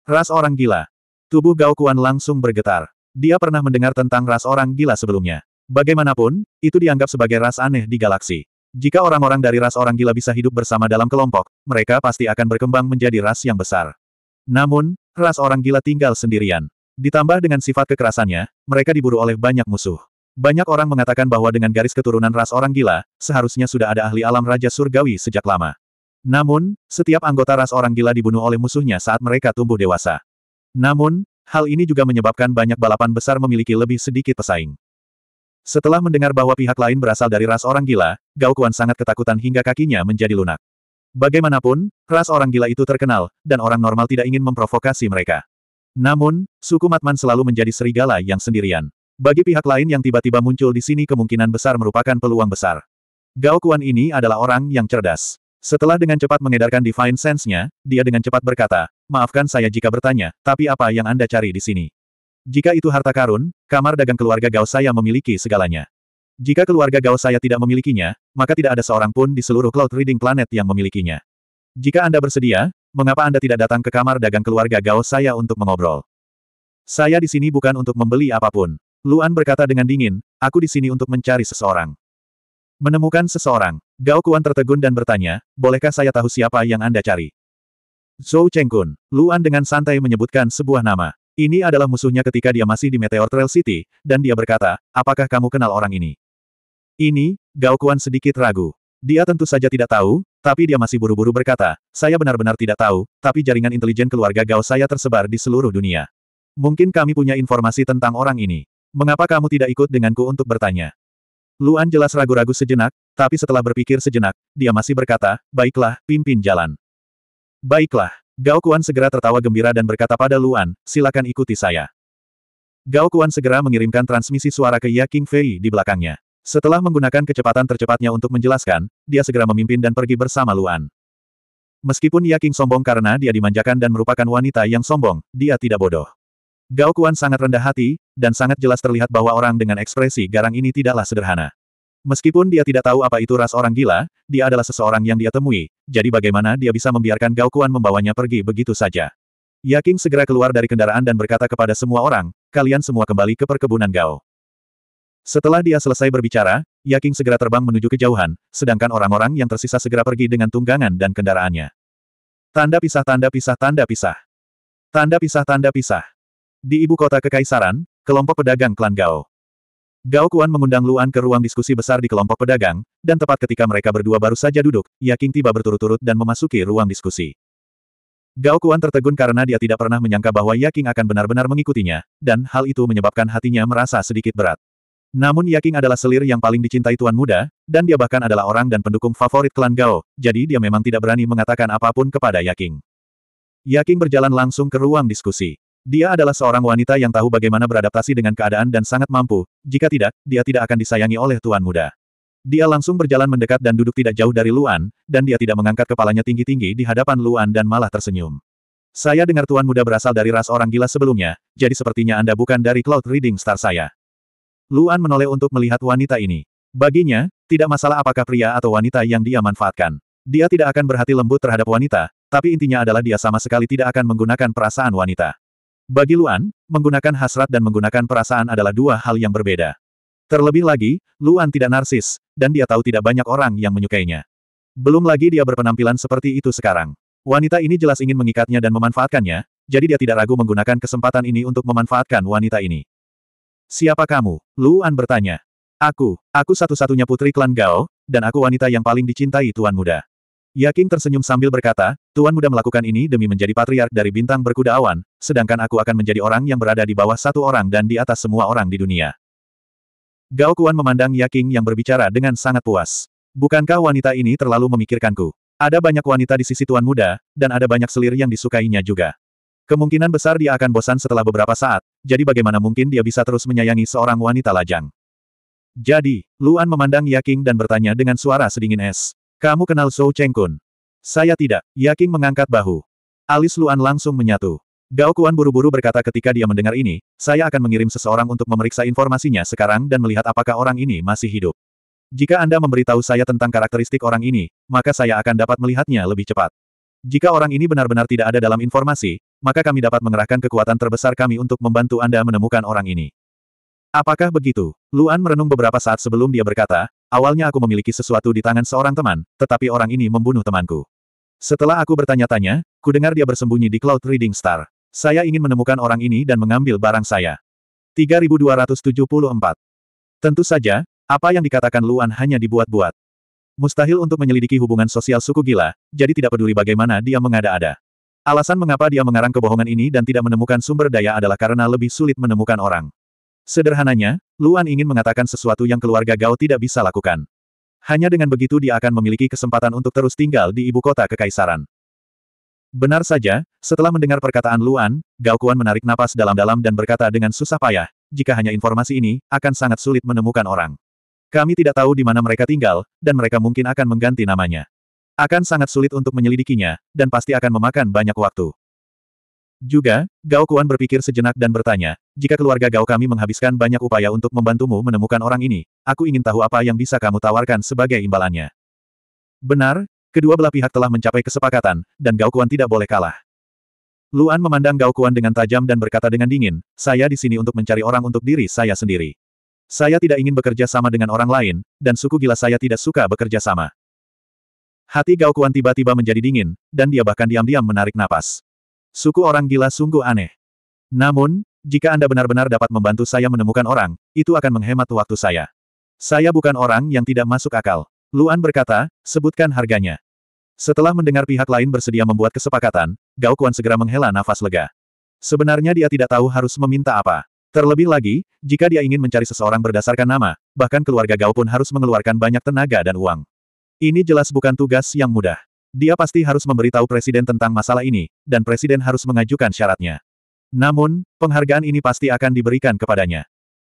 Ras orang gila. Tubuh Gao Kuan langsung bergetar. Dia pernah mendengar tentang ras orang gila sebelumnya. Bagaimanapun, itu dianggap sebagai ras aneh di galaksi. Jika orang-orang dari ras orang gila bisa hidup bersama dalam kelompok, mereka pasti akan berkembang menjadi ras yang besar. Namun, ras orang gila tinggal sendirian. Ditambah dengan sifat kekerasannya, mereka diburu oleh banyak musuh. Banyak orang mengatakan bahwa dengan garis keturunan ras orang gila, seharusnya sudah ada ahli alam Raja Surgawi sejak lama. Namun, setiap anggota ras orang gila dibunuh oleh musuhnya saat mereka tumbuh dewasa. Namun, hal ini juga menyebabkan banyak balapan besar memiliki lebih sedikit pesaing. Setelah mendengar bahwa pihak lain berasal dari ras orang gila, Gao Kuan sangat ketakutan hingga kakinya menjadi lunak. Bagaimanapun, ras orang gila itu terkenal, dan orang normal tidak ingin memprovokasi mereka. Namun, suku Matman selalu menjadi serigala yang sendirian. Bagi pihak lain yang tiba-tiba muncul di sini kemungkinan besar merupakan peluang besar. Gao Kuan ini adalah orang yang cerdas. Setelah dengan cepat mengedarkan Divine Sense-nya, dia dengan cepat berkata, maafkan saya jika bertanya, tapi apa yang Anda cari di sini? Jika itu harta karun, kamar dagang keluarga Gao saya memiliki segalanya. Jika keluarga Gao saya tidak memilikinya, maka tidak ada seorang pun di seluruh Cloud Reading Planet yang memilikinya. Jika Anda bersedia, mengapa Anda tidak datang ke kamar dagang keluarga Gao saya untuk mengobrol? Saya di sini bukan untuk membeli apapun. Luan berkata dengan dingin, aku di sini untuk mencari seseorang. Menemukan seseorang, Gao Kuan tertegun dan bertanya, bolehkah saya tahu siapa yang Anda cari? Zhou Chengkun, Luan dengan santai menyebutkan sebuah nama. Ini adalah musuhnya ketika dia masih di Meteor Trail City, dan dia berkata, apakah kamu kenal orang ini? Ini, Gao Kuan sedikit ragu. Dia tentu saja tidak tahu, tapi dia masih buru-buru berkata, saya benar-benar tidak tahu, tapi jaringan intelijen keluarga Gao saya tersebar di seluruh dunia. Mungkin kami punya informasi tentang orang ini. Mengapa kamu tidak ikut denganku untuk bertanya? Luan jelas ragu-ragu sejenak, tapi setelah berpikir sejenak, dia masih berkata, baiklah, pimpin jalan. Baiklah, Gao Kuan segera tertawa gembira dan berkata pada Luan, silakan ikuti saya. Gao Kuan segera mengirimkan transmisi suara ke Ya King Fei di belakangnya. Setelah menggunakan kecepatan tercepatnya untuk menjelaskan, dia segera memimpin dan pergi bersama Luan. Meskipun yakin sombong karena dia dimanjakan dan merupakan wanita yang sombong, dia tidak bodoh. Gao Kuan sangat rendah hati, dan sangat jelas terlihat bahwa orang dengan ekspresi garang ini tidaklah sederhana. Meskipun dia tidak tahu apa itu ras orang gila, dia adalah seseorang yang dia temui, jadi bagaimana dia bisa membiarkan Gao Kuan membawanya pergi begitu saja. Yaking segera keluar dari kendaraan dan berkata kepada semua orang, kalian semua kembali ke perkebunan Gao. Setelah dia selesai berbicara, Yaking segera terbang menuju kejauhan, sedangkan orang-orang yang tersisa segera pergi dengan tunggangan dan kendaraannya. Tanda pisah tanda pisah tanda pisah. Tanda pisah tanda pisah. Di ibu kota Kekaisaran, kelompok pedagang klan Gao. Gao Kuan mengundang Luan ke ruang diskusi besar di kelompok pedagang, dan tepat ketika mereka berdua baru saja duduk, Yaking tiba berturut-turut dan memasuki ruang diskusi. Gao Kuan tertegun karena dia tidak pernah menyangka bahwa Yaking akan benar-benar mengikutinya, dan hal itu menyebabkan hatinya merasa sedikit berat. Namun Yaking adalah selir yang paling dicintai Tuan Muda, dan dia bahkan adalah orang dan pendukung favorit klan Gao, jadi dia memang tidak berani mengatakan apapun kepada Yaking. Yaking berjalan langsung ke ruang diskusi. Dia adalah seorang wanita yang tahu bagaimana beradaptasi dengan keadaan dan sangat mampu, jika tidak, dia tidak akan disayangi oleh Tuan Muda. Dia langsung berjalan mendekat dan duduk tidak jauh dari Luan, dan dia tidak mengangkat kepalanya tinggi-tinggi di hadapan Luan dan malah tersenyum. Saya dengar Tuan Muda berasal dari ras orang gila sebelumnya, jadi sepertinya Anda bukan dari Cloud Reading Star saya. Luan menoleh untuk melihat wanita ini. Baginya, tidak masalah apakah pria atau wanita yang dia manfaatkan. Dia tidak akan berhati lembut terhadap wanita, tapi intinya adalah dia sama sekali tidak akan menggunakan perasaan wanita. Bagi Luan, menggunakan hasrat dan menggunakan perasaan adalah dua hal yang berbeda. Terlebih lagi, Luan tidak narsis, dan dia tahu tidak banyak orang yang menyukainya. Belum lagi dia berpenampilan seperti itu sekarang. Wanita ini jelas ingin mengikatnya dan memanfaatkannya, jadi dia tidak ragu menggunakan kesempatan ini untuk memanfaatkan wanita ini. Siapa kamu? Luan bertanya. Aku, aku satu-satunya putri klan Gao, dan aku wanita yang paling dicintai Tuan Muda. Yaking tersenyum sambil berkata, Tuan Muda melakukan ini demi menjadi patriark dari bintang berkuda awan, sedangkan aku akan menjadi orang yang berada di bawah satu orang dan di atas semua orang di dunia. Gao Kuan memandang Yaking yang berbicara dengan sangat puas. Bukankah wanita ini terlalu memikirkanku? Ada banyak wanita di sisi Tuan Muda, dan ada banyak selir yang disukainya juga. Kemungkinan besar dia akan bosan setelah beberapa saat, jadi bagaimana mungkin dia bisa terus menyayangi seorang wanita lajang. Jadi, Luan memandang Yaking dan bertanya dengan suara sedingin es. Kamu kenal Zhou Kun? Saya tidak, Yaking mengangkat bahu. Alis Luan langsung menyatu. Gao Kuan buru-buru berkata ketika dia mendengar ini, saya akan mengirim seseorang untuk memeriksa informasinya sekarang dan melihat apakah orang ini masih hidup. Jika Anda memberitahu saya tentang karakteristik orang ini, maka saya akan dapat melihatnya lebih cepat. Jika orang ini benar-benar tidak ada dalam informasi, maka kami dapat mengerahkan kekuatan terbesar kami untuk membantu Anda menemukan orang ini. Apakah begitu? Luan merenung beberapa saat sebelum dia berkata, awalnya aku memiliki sesuatu di tangan seorang teman, tetapi orang ini membunuh temanku. Setelah aku bertanya-tanya, ku dengar dia bersembunyi di Cloud Reading Star. Saya ingin menemukan orang ini dan mengambil barang saya. 3274. Tentu saja, apa yang dikatakan Luan hanya dibuat-buat. Mustahil untuk menyelidiki hubungan sosial suku gila, jadi tidak peduli bagaimana dia mengada-ada. Alasan mengapa dia mengarang kebohongan ini dan tidak menemukan sumber daya adalah karena lebih sulit menemukan orang. Sederhananya, Luan ingin mengatakan sesuatu yang keluarga Gao tidak bisa lakukan. Hanya dengan begitu dia akan memiliki kesempatan untuk terus tinggal di ibu kota kekaisaran. Benar saja, setelah mendengar perkataan Luan, Gao Kuan menarik napas dalam-dalam dan berkata dengan susah payah, jika hanya informasi ini, akan sangat sulit menemukan orang. Kami tidak tahu di mana mereka tinggal, dan mereka mungkin akan mengganti namanya. Akan sangat sulit untuk menyelidikinya, dan pasti akan memakan banyak waktu. Juga, Gao Kuan berpikir sejenak dan bertanya, jika keluarga Gao kami menghabiskan banyak upaya untuk membantumu menemukan orang ini, aku ingin tahu apa yang bisa kamu tawarkan sebagai imbalannya. Benar, kedua belah pihak telah mencapai kesepakatan, dan Gao Kuan tidak boleh kalah. Luan memandang Gao Kuan dengan tajam dan berkata dengan dingin, saya di sini untuk mencari orang untuk diri saya sendiri. Saya tidak ingin bekerja sama dengan orang lain, dan suku gila saya tidak suka bekerja sama. Hati Gao Kuan tiba-tiba menjadi dingin, dan dia bahkan diam-diam menarik napas. Suku orang gila sungguh aneh. Namun, jika Anda benar-benar dapat membantu saya menemukan orang, itu akan menghemat waktu saya. Saya bukan orang yang tidak masuk akal. Luan berkata, sebutkan harganya. Setelah mendengar pihak lain bersedia membuat kesepakatan, Gao Kuan segera menghela nafas lega. Sebenarnya dia tidak tahu harus meminta apa. Terlebih lagi, jika dia ingin mencari seseorang berdasarkan nama, bahkan keluarga Gao pun harus mengeluarkan banyak tenaga dan uang. Ini jelas bukan tugas yang mudah. Dia pasti harus memberitahu presiden tentang masalah ini, dan presiden harus mengajukan syaratnya. Namun, penghargaan ini pasti akan diberikan kepadanya.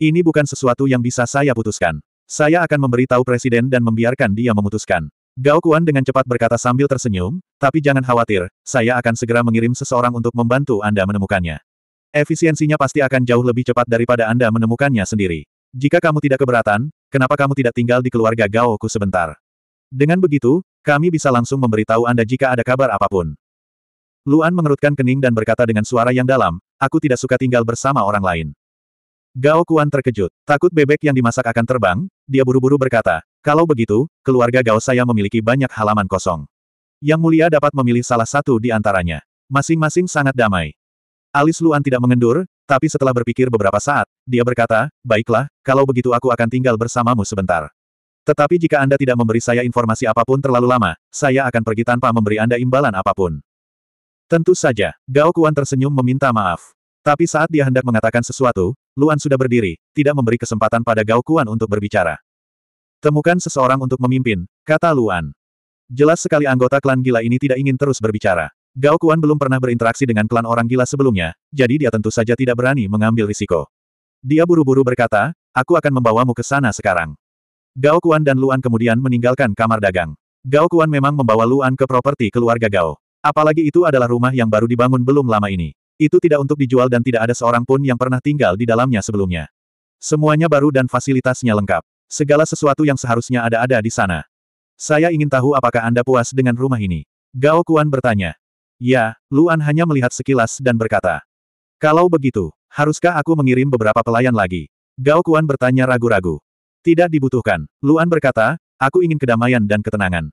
Ini bukan sesuatu yang bisa saya putuskan. Saya akan memberitahu presiden dan membiarkan dia memutuskan. Gao Kuan dengan cepat berkata sambil tersenyum, tapi jangan khawatir, saya akan segera mengirim seseorang untuk membantu Anda menemukannya. Efisiensinya pasti akan jauh lebih cepat daripada Anda menemukannya sendiri. Jika kamu tidak keberatan, kenapa kamu tidak tinggal di keluarga Gaoku sebentar? Dengan begitu, kami bisa langsung memberitahu Anda jika ada kabar apapun. Luan mengerutkan kening dan berkata dengan suara yang dalam, aku tidak suka tinggal bersama orang lain. Gao Kuan terkejut, takut bebek yang dimasak akan terbang, dia buru-buru berkata, kalau begitu, keluarga Gao saya memiliki banyak halaman kosong. Yang mulia dapat memilih salah satu di antaranya. Masing-masing sangat damai. Alis Luan tidak mengendur, tapi setelah berpikir beberapa saat, dia berkata, baiklah, kalau begitu aku akan tinggal bersamamu sebentar. Tetapi jika Anda tidak memberi saya informasi apapun terlalu lama, saya akan pergi tanpa memberi Anda imbalan apapun. Tentu saja, Gao Kuan tersenyum meminta maaf. Tapi saat dia hendak mengatakan sesuatu, Luan sudah berdiri, tidak memberi kesempatan pada Gao Kuan untuk berbicara. Temukan seseorang untuk memimpin, kata Luan. Jelas sekali anggota klan gila ini tidak ingin terus berbicara. Gao Kuan belum pernah berinteraksi dengan klan orang gila sebelumnya, jadi dia tentu saja tidak berani mengambil risiko. Dia buru-buru berkata, aku akan membawamu ke sana sekarang. Gao Kuan dan Luan kemudian meninggalkan kamar dagang. Gao Kuan memang membawa Luan ke properti keluarga Gao. Apalagi itu adalah rumah yang baru dibangun belum lama ini. Itu tidak untuk dijual dan tidak ada seorang pun yang pernah tinggal di dalamnya sebelumnya. Semuanya baru dan fasilitasnya lengkap. Segala sesuatu yang seharusnya ada-ada di sana. Saya ingin tahu apakah Anda puas dengan rumah ini. Gao Kuan bertanya. Ya, Luan hanya melihat sekilas dan berkata. Kalau begitu, haruskah aku mengirim beberapa pelayan lagi? Gao Kuan bertanya ragu-ragu. Tidak dibutuhkan, Luan berkata, aku ingin kedamaian dan ketenangan.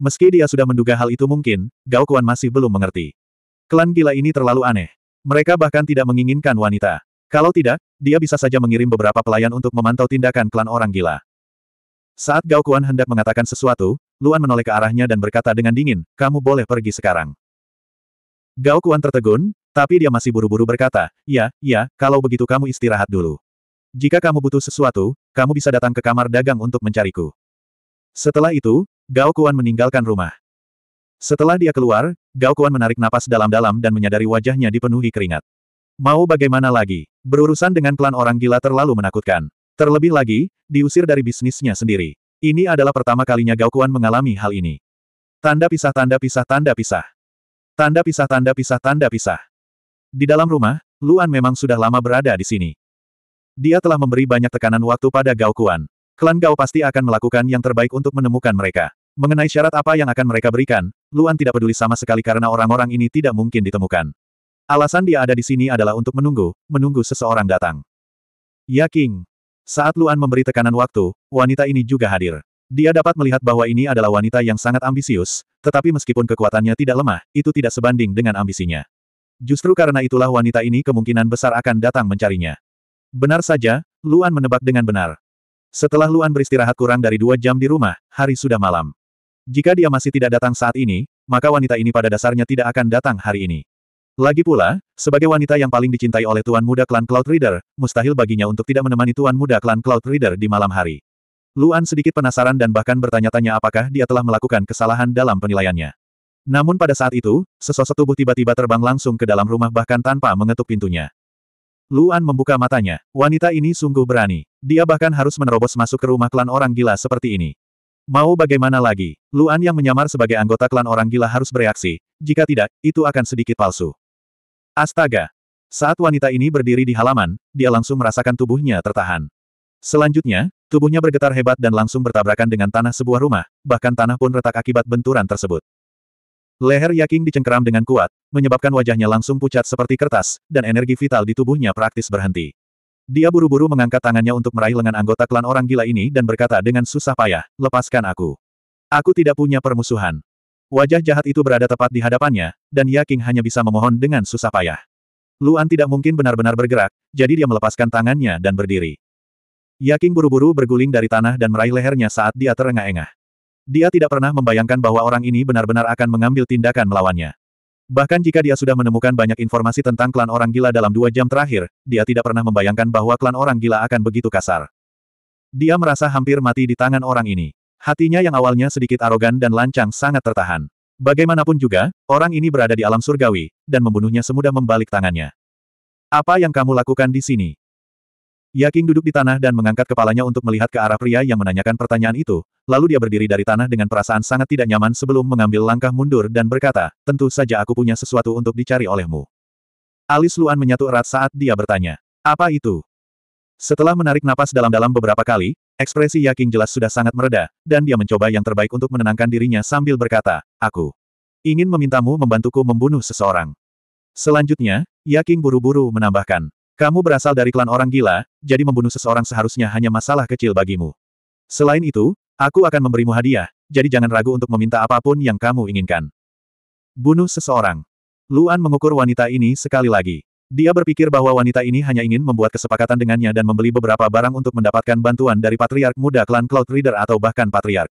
Meski dia sudah menduga hal itu mungkin, Gao Kuan masih belum mengerti. Klan gila ini terlalu aneh. Mereka bahkan tidak menginginkan wanita. Kalau tidak, dia bisa saja mengirim beberapa pelayan untuk memantau tindakan klan orang gila. Saat Gao Kuan hendak mengatakan sesuatu, Luan menoleh ke arahnya dan berkata dengan dingin, kamu boleh pergi sekarang. Gao Kuan tertegun, tapi dia masih buru-buru berkata, ya, ya, kalau begitu kamu istirahat dulu. Jika kamu butuh sesuatu, kamu bisa datang ke kamar dagang untuk mencariku. Setelah itu, Gao Kuan meninggalkan rumah. Setelah dia keluar, Gao Kuan menarik napas dalam-dalam dan menyadari wajahnya dipenuhi keringat. Mau bagaimana lagi, berurusan dengan klan orang gila terlalu menakutkan. Terlebih lagi, diusir dari bisnisnya sendiri. Ini adalah pertama kalinya Gao Kuan mengalami hal ini. Tanda pisah tanda pisah tanda pisah. Tanda pisah tanda pisah tanda pisah. Di dalam rumah, Luan memang sudah lama berada di sini. Dia telah memberi banyak tekanan waktu pada Gao Kuan. Klan Gao pasti akan melakukan yang terbaik untuk menemukan mereka. Mengenai syarat apa yang akan mereka berikan, Luan tidak peduli sama sekali karena orang-orang ini tidak mungkin ditemukan. Alasan dia ada di sini adalah untuk menunggu, menunggu seseorang datang. Ya King. Saat Luan memberi tekanan waktu, wanita ini juga hadir. Dia dapat melihat bahwa ini adalah wanita yang sangat ambisius, tetapi meskipun kekuatannya tidak lemah, itu tidak sebanding dengan ambisinya. Justru karena itulah wanita ini kemungkinan besar akan datang mencarinya. Benar saja, Luan menebak dengan benar. Setelah Luan beristirahat kurang dari dua jam di rumah, hari sudah malam. Jika dia masih tidak datang saat ini, maka wanita ini pada dasarnya tidak akan datang hari ini. Lagi pula, sebagai wanita yang paling dicintai oleh Tuan Muda Klan Cloud Reader, mustahil baginya untuk tidak menemani Tuan Muda Klan Cloud Reader di malam hari. Luan sedikit penasaran dan bahkan bertanya-tanya apakah dia telah melakukan kesalahan dalam penilaiannya. Namun pada saat itu, sesosok tubuh tiba-tiba terbang langsung ke dalam rumah bahkan tanpa mengetuk pintunya. Luan membuka matanya. Wanita ini sungguh berani. Dia bahkan harus menerobos masuk ke rumah klan orang gila seperti ini. Mau bagaimana lagi? Luan yang menyamar sebagai anggota klan orang gila harus bereaksi. Jika tidak, itu akan sedikit palsu. Astaga! Saat wanita ini berdiri di halaman, dia langsung merasakan tubuhnya tertahan. Selanjutnya, tubuhnya bergetar hebat dan langsung bertabrakan dengan tanah sebuah rumah, bahkan tanah pun retak akibat benturan tersebut. Leher Yaking dicengkeram dengan kuat, menyebabkan wajahnya langsung pucat seperti kertas, dan energi vital di tubuhnya praktis berhenti. Dia buru-buru mengangkat tangannya untuk meraih lengan anggota klan orang gila ini dan berkata dengan susah payah, lepaskan aku. Aku tidak punya permusuhan. Wajah jahat itu berada tepat di hadapannya, dan Yaking hanya bisa memohon dengan susah payah. Luan tidak mungkin benar-benar bergerak, jadi dia melepaskan tangannya dan berdiri. Yaking buru-buru berguling dari tanah dan meraih lehernya saat dia terengah-engah. Dia tidak pernah membayangkan bahwa orang ini benar-benar akan mengambil tindakan melawannya. Bahkan jika dia sudah menemukan banyak informasi tentang klan orang gila dalam dua jam terakhir, dia tidak pernah membayangkan bahwa klan orang gila akan begitu kasar. Dia merasa hampir mati di tangan orang ini. Hatinya yang awalnya sedikit arogan dan lancang sangat tertahan. Bagaimanapun juga, orang ini berada di alam surgawi, dan membunuhnya semudah membalik tangannya. Apa yang kamu lakukan di sini? Yaking duduk di tanah dan mengangkat kepalanya untuk melihat ke arah pria yang menanyakan pertanyaan itu, lalu dia berdiri dari tanah dengan perasaan sangat tidak nyaman sebelum mengambil langkah mundur dan berkata, tentu saja aku punya sesuatu untuk dicari olehmu. Alis Luan menyatu erat saat dia bertanya, apa itu? Setelah menarik napas dalam-dalam beberapa kali, ekspresi Yaking jelas sudah sangat mereda, dan dia mencoba yang terbaik untuk menenangkan dirinya sambil berkata, aku ingin memintamu membantuku membunuh seseorang. Selanjutnya, Yaking buru-buru menambahkan, kamu berasal dari klan orang gila, jadi membunuh seseorang seharusnya hanya masalah kecil bagimu. Selain itu, aku akan memberimu hadiah, jadi jangan ragu untuk meminta apapun yang kamu inginkan. Bunuh seseorang. Luan mengukur wanita ini sekali lagi. Dia berpikir bahwa wanita ini hanya ingin membuat kesepakatan dengannya dan membeli beberapa barang untuk mendapatkan bantuan dari patriark muda klan Cloud Reader atau bahkan patriark.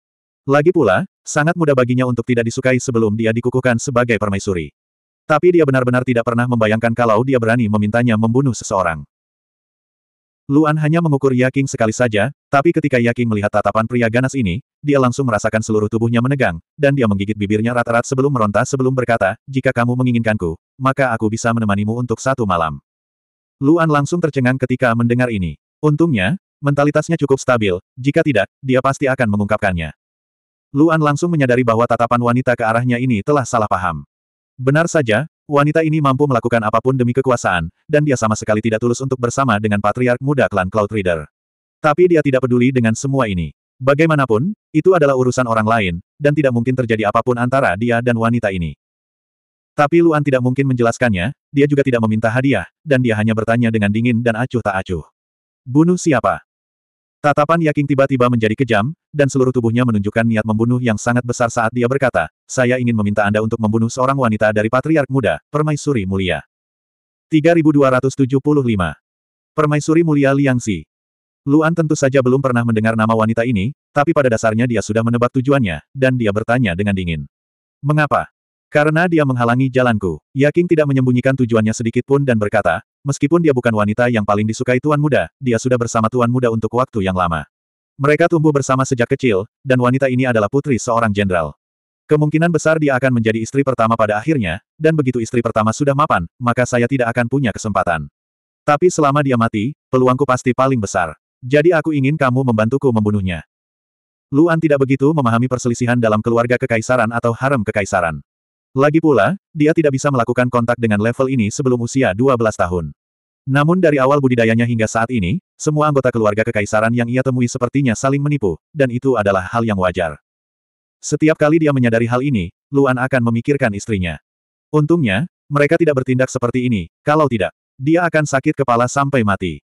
Lagi pula, sangat mudah baginya untuk tidak disukai sebelum dia dikukuhkan sebagai permaisuri. Tapi dia benar-benar tidak pernah membayangkan kalau dia berani memintanya membunuh seseorang. Luan hanya mengukur Yaking sekali saja, tapi ketika Yaking melihat tatapan pria ganas ini, dia langsung merasakan seluruh tubuhnya menegang, dan dia menggigit bibirnya rata-rata sebelum meronta sebelum berkata, jika kamu menginginkanku, maka aku bisa menemanimu untuk satu malam. Luan langsung tercengang ketika mendengar ini. Untungnya, mentalitasnya cukup stabil, jika tidak, dia pasti akan mengungkapkannya. Luan langsung menyadari bahwa tatapan wanita ke arahnya ini telah salah paham. Benar saja, wanita ini mampu melakukan apapun demi kekuasaan, dan dia sama sekali tidak tulus untuk bersama dengan patriark muda klan Cloud Reader. Tapi dia tidak peduli dengan semua ini. Bagaimanapun, itu adalah urusan orang lain, dan tidak mungkin terjadi apapun antara dia dan wanita ini. Tapi Luan tidak mungkin menjelaskannya, dia juga tidak meminta hadiah, dan dia hanya bertanya dengan dingin dan acuh tak acuh. Bunuh siapa? Tatapan Yaking tiba-tiba menjadi kejam, dan seluruh tubuhnya menunjukkan niat membunuh yang sangat besar saat dia berkata, saya ingin meminta Anda untuk membunuh seorang wanita dari Patriark Muda, Permaisuri Mulia. 3275. Permaisuri Mulia Liangsi. Luan tentu saja belum pernah mendengar nama wanita ini, tapi pada dasarnya dia sudah menebak tujuannya, dan dia bertanya dengan dingin. Mengapa? Karena dia menghalangi jalanku. Yaking tidak menyembunyikan tujuannya sedikit pun dan berkata, Meskipun dia bukan wanita yang paling disukai Tuan Muda, dia sudah bersama Tuan Muda untuk waktu yang lama. Mereka tumbuh bersama sejak kecil, dan wanita ini adalah putri seorang jenderal. Kemungkinan besar dia akan menjadi istri pertama pada akhirnya, dan begitu istri pertama sudah mapan, maka saya tidak akan punya kesempatan. Tapi selama dia mati, peluangku pasti paling besar. Jadi aku ingin kamu membantuku membunuhnya. Luan tidak begitu memahami perselisihan dalam keluarga kekaisaran atau harem kekaisaran. Lagi pula, dia tidak bisa melakukan kontak dengan level ini sebelum usia 12 tahun. Namun dari awal budidayanya hingga saat ini, semua anggota keluarga kekaisaran yang ia temui sepertinya saling menipu, dan itu adalah hal yang wajar. Setiap kali dia menyadari hal ini, Luan akan memikirkan istrinya. Untungnya, mereka tidak bertindak seperti ini, kalau tidak, dia akan sakit kepala sampai mati.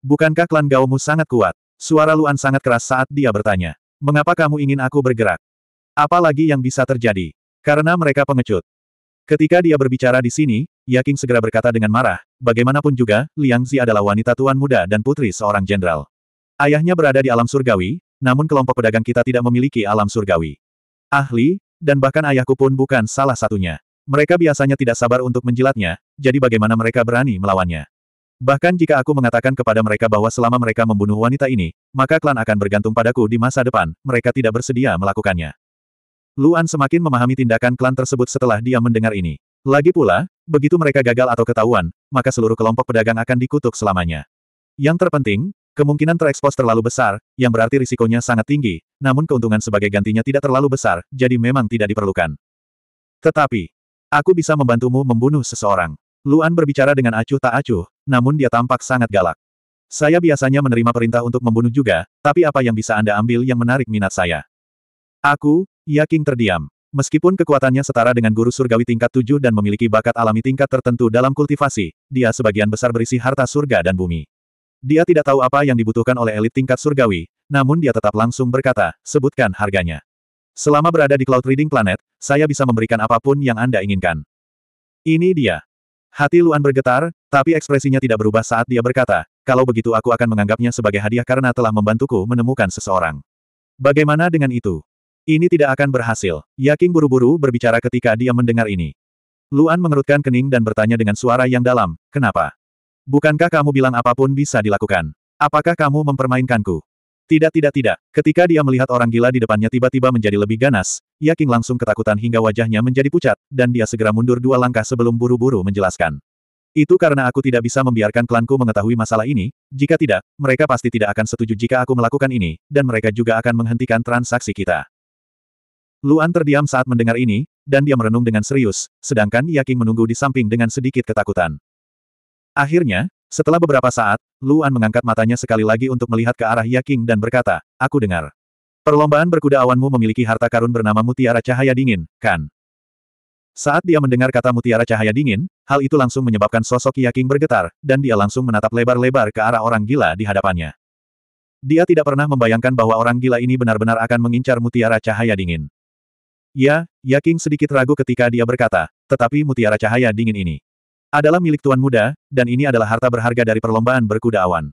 Bukankah klan Gaomu sangat kuat? Suara Luan sangat keras saat dia bertanya. Mengapa kamu ingin aku bergerak? Apa lagi yang bisa terjadi? Karena mereka pengecut. Ketika dia berbicara di sini, Yaking segera berkata dengan marah, bagaimanapun juga, Liang Zi adalah wanita tuan muda dan putri seorang jenderal. Ayahnya berada di alam surgawi, namun kelompok pedagang kita tidak memiliki alam surgawi. Ahli, dan bahkan ayahku pun bukan salah satunya. Mereka biasanya tidak sabar untuk menjilatnya, jadi bagaimana mereka berani melawannya. Bahkan jika aku mengatakan kepada mereka bahwa selama mereka membunuh wanita ini, maka klan akan bergantung padaku di masa depan, mereka tidak bersedia melakukannya. Luan semakin memahami tindakan klan tersebut setelah dia mendengar ini. Lagi pula, begitu mereka gagal atau ketahuan, maka seluruh kelompok pedagang akan dikutuk selamanya. Yang terpenting, kemungkinan terekspos terlalu besar, yang berarti risikonya sangat tinggi, namun keuntungan sebagai gantinya tidak terlalu besar, jadi memang tidak diperlukan. Tetapi, aku bisa membantumu membunuh seseorang. Luan berbicara dengan acuh tak acuh, namun dia tampak sangat galak. Saya biasanya menerima perintah untuk membunuh juga, tapi apa yang bisa Anda ambil yang menarik minat saya? Aku, Yaking terdiam. Meskipun kekuatannya setara dengan guru surgawi tingkat tujuh dan memiliki bakat alami tingkat tertentu dalam kultivasi, dia sebagian besar berisi harta surga dan bumi. Dia tidak tahu apa yang dibutuhkan oleh elit tingkat surgawi, namun dia tetap langsung berkata, sebutkan harganya. Selama berada di Cloud Reading Planet, saya bisa memberikan apapun yang Anda inginkan. Ini dia. Hati Luan bergetar, tapi ekspresinya tidak berubah saat dia berkata, kalau begitu aku akan menganggapnya sebagai hadiah karena telah membantuku menemukan seseorang. Bagaimana dengan itu? Ini tidak akan berhasil. Yaking buru-buru berbicara ketika dia mendengar ini. Luan mengerutkan kening dan bertanya dengan suara yang dalam, kenapa? Bukankah kamu bilang apapun bisa dilakukan? Apakah kamu mempermainkanku? Tidak tidak tidak. Ketika dia melihat orang gila di depannya tiba-tiba menjadi lebih ganas, Yaking langsung ketakutan hingga wajahnya menjadi pucat, dan dia segera mundur dua langkah sebelum buru-buru menjelaskan. Itu karena aku tidak bisa membiarkan klanku mengetahui masalah ini, jika tidak, mereka pasti tidak akan setuju jika aku melakukan ini, dan mereka juga akan menghentikan transaksi kita. Luan terdiam saat mendengar ini, dan dia merenung dengan serius, sedangkan Yaking menunggu di samping dengan sedikit ketakutan. Akhirnya, setelah beberapa saat, Luan mengangkat matanya sekali lagi untuk melihat ke arah Yaking dan berkata, Aku dengar. Perlombaan berkuda awanmu memiliki harta karun bernama Mutiara Cahaya Dingin, kan? Saat dia mendengar kata Mutiara Cahaya Dingin, hal itu langsung menyebabkan sosok Yaking bergetar, dan dia langsung menatap lebar-lebar ke arah orang gila di hadapannya. Dia tidak pernah membayangkan bahwa orang gila ini benar-benar akan mengincar mutiara cahaya dingin. Ya, Yaking sedikit ragu ketika dia berkata, tetapi mutiara cahaya dingin ini adalah milik tuan muda, dan ini adalah harta berharga dari perlombaan berkuda awan.